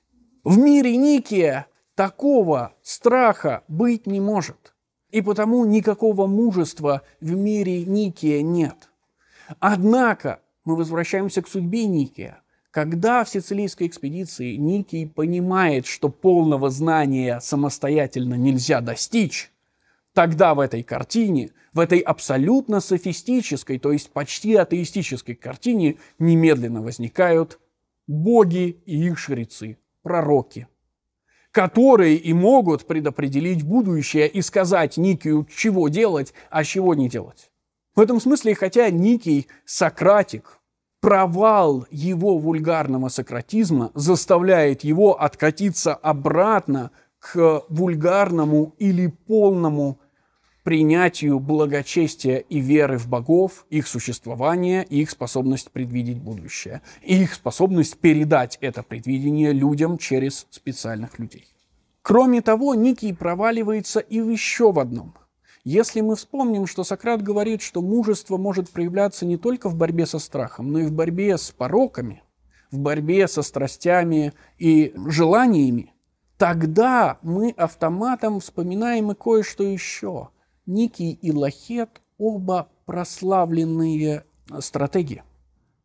В мире Никия Такого страха быть не может. И потому никакого мужества в мире Никия нет. Однако мы возвращаемся к судьбе Никия. Когда в сицилийской экспедиции Никий понимает, что полного знания самостоятельно нельзя достичь, тогда в этой картине, в этой абсолютно софистической, то есть почти атеистической картине немедленно возникают боги и их шрицы, пророки – которые и могут предопределить будущее и сказать Никию, чего делать, а чего не делать. В этом смысле, хотя Никий Сократик, провал его вульгарного сократизма заставляет его откатиться обратно к вульгарному или полному принятию благочестия и веры в богов, их существование и их способность предвидеть будущее, и их способность передать это предвидение людям через специальных людей. Кроме того, Никий проваливается и еще в одном. Если мы вспомним, что Сократ говорит, что мужество может проявляться не только в борьбе со страхом, но и в борьбе с пороками, в борьбе со страстями и желаниями, тогда мы автоматом вспоминаем и кое-что еще – Ники и Лахет оба прославленные э, стратеги.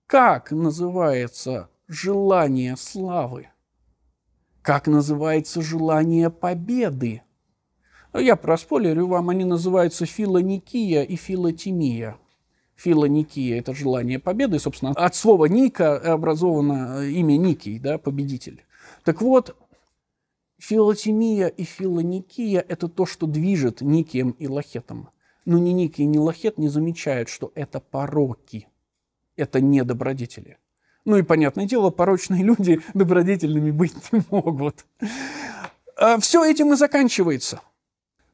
Как называется желание славы? Как называется желание победы? Ну, я проспойлерю вам, они называются филоникия и филотимия. Филоникия – это желание победы, собственно, от слова «ника» образовано э, имя Никий, да, победитель. Так вот, Филотимия и филоникия – это то, что движет Никием и Лахетом. Но ни Никий, ни Лахет не замечают, что это пороки, это не добродетели. Ну и, понятное дело, порочные <laughs> люди добродетельными быть не могут. А все этим и заканчивается.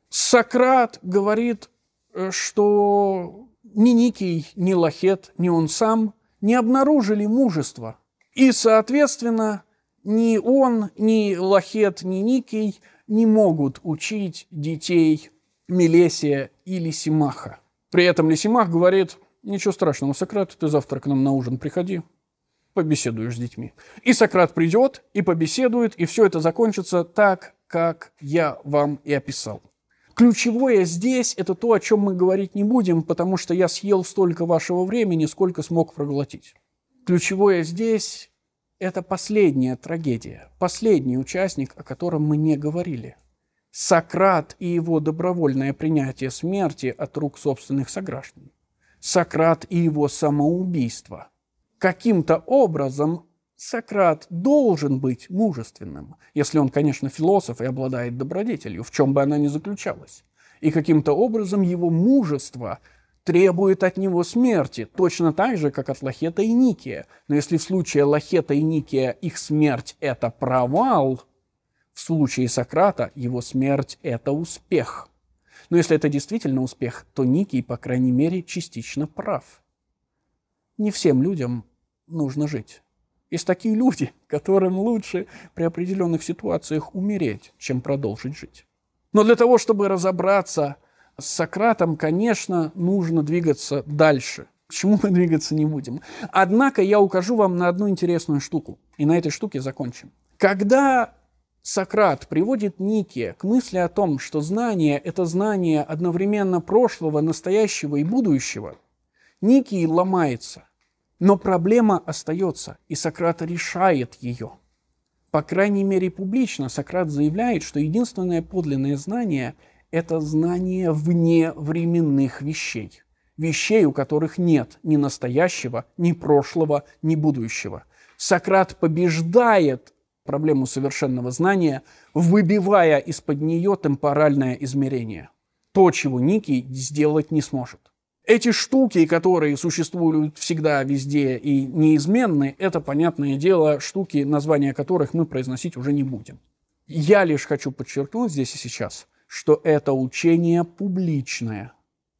Сократ говорит, э, что ни Никий, ни Лахет, ни он сам не обнаружили мужества. И, соответственно, ни он, ни Лахет, ни Никий не могут учить детей Мелесия и Лисимаха. При этом Лисимах говорит, ничего страшного, Сократ, ты завтра к нам на ужин приходи, побеседуешь с детьми. И Сократ придет, и побеседует, и все это закончится так, как я вам и описал. Ключевое здесь – это то, о чем мы говорить не будем, потому что я съел столько вашего времени, сколько смог проглотить. Ключевое здесь это последняя трагедия, последний участник, о котором мы не говорили. Сократ и его добровольное принятие смерти от рук собственных сограждан. Сократ и его самоубийство. Каким-то образом Сократ должен быть мужественным, если он, конечно, философ и обладает добродетелью, в чем бы она ни заключалась. И каким-то образом его мужество требует от него смерти, точно так же, как от Лахета и Никия. Но если в случае Лахета и Никия их смерть – это провал, в случае Сократа его смерть – это успех. Но если это действительно успех, то Никий, по крайней мере, частично прав. Не всем людям нужно жить. Есть такие люди, которым лучше при определенных ситуациях умереть, чем продолжить жить. Но для того, чтобы разобраться – с Сократом, конечно, нужно двигаться дальше, Почему мы двигаться не будем. Однако я укажу вам на одну интересную штуку, и на этой штуке закончим. Когда Сократ приводит Нике к мысли о том, что знание – это знание одновременно прошлого, настоящего и будущего, Никий ломается. Но проблема остается, и Сократ решает ее. По крайней мере, публично Сократ заявляет, что единственное подлинное знание – это знание вне временных вещей, вещей, у которых нет ни настоящего, ни прошлого, ни будущего. Сократ побеждает проблему совершенного знания, выбивая из-под нее темпоральное измерение. То, чего Никий сделать не сможет. Эти штуки, которые существуют всегда, везде и неизменны, это, понятное дело, штуки, названия которых мы произносить уже не будем. Я лишь хочу подчеркнуть здесь и сейчас, что это учение публичное,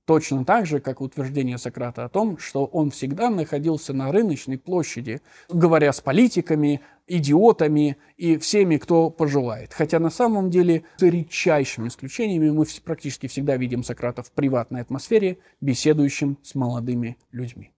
точно так же, как утверждение Сократа о том, что он всегда находился на рыночной площади, говоря с политиками, идиотами и всеми, кто пожелает. Хотя на самом деле, с редчайшими исключениями, мы практически всегда видим Сократа в приватной атмосфере, беседующим с молодыми людьми.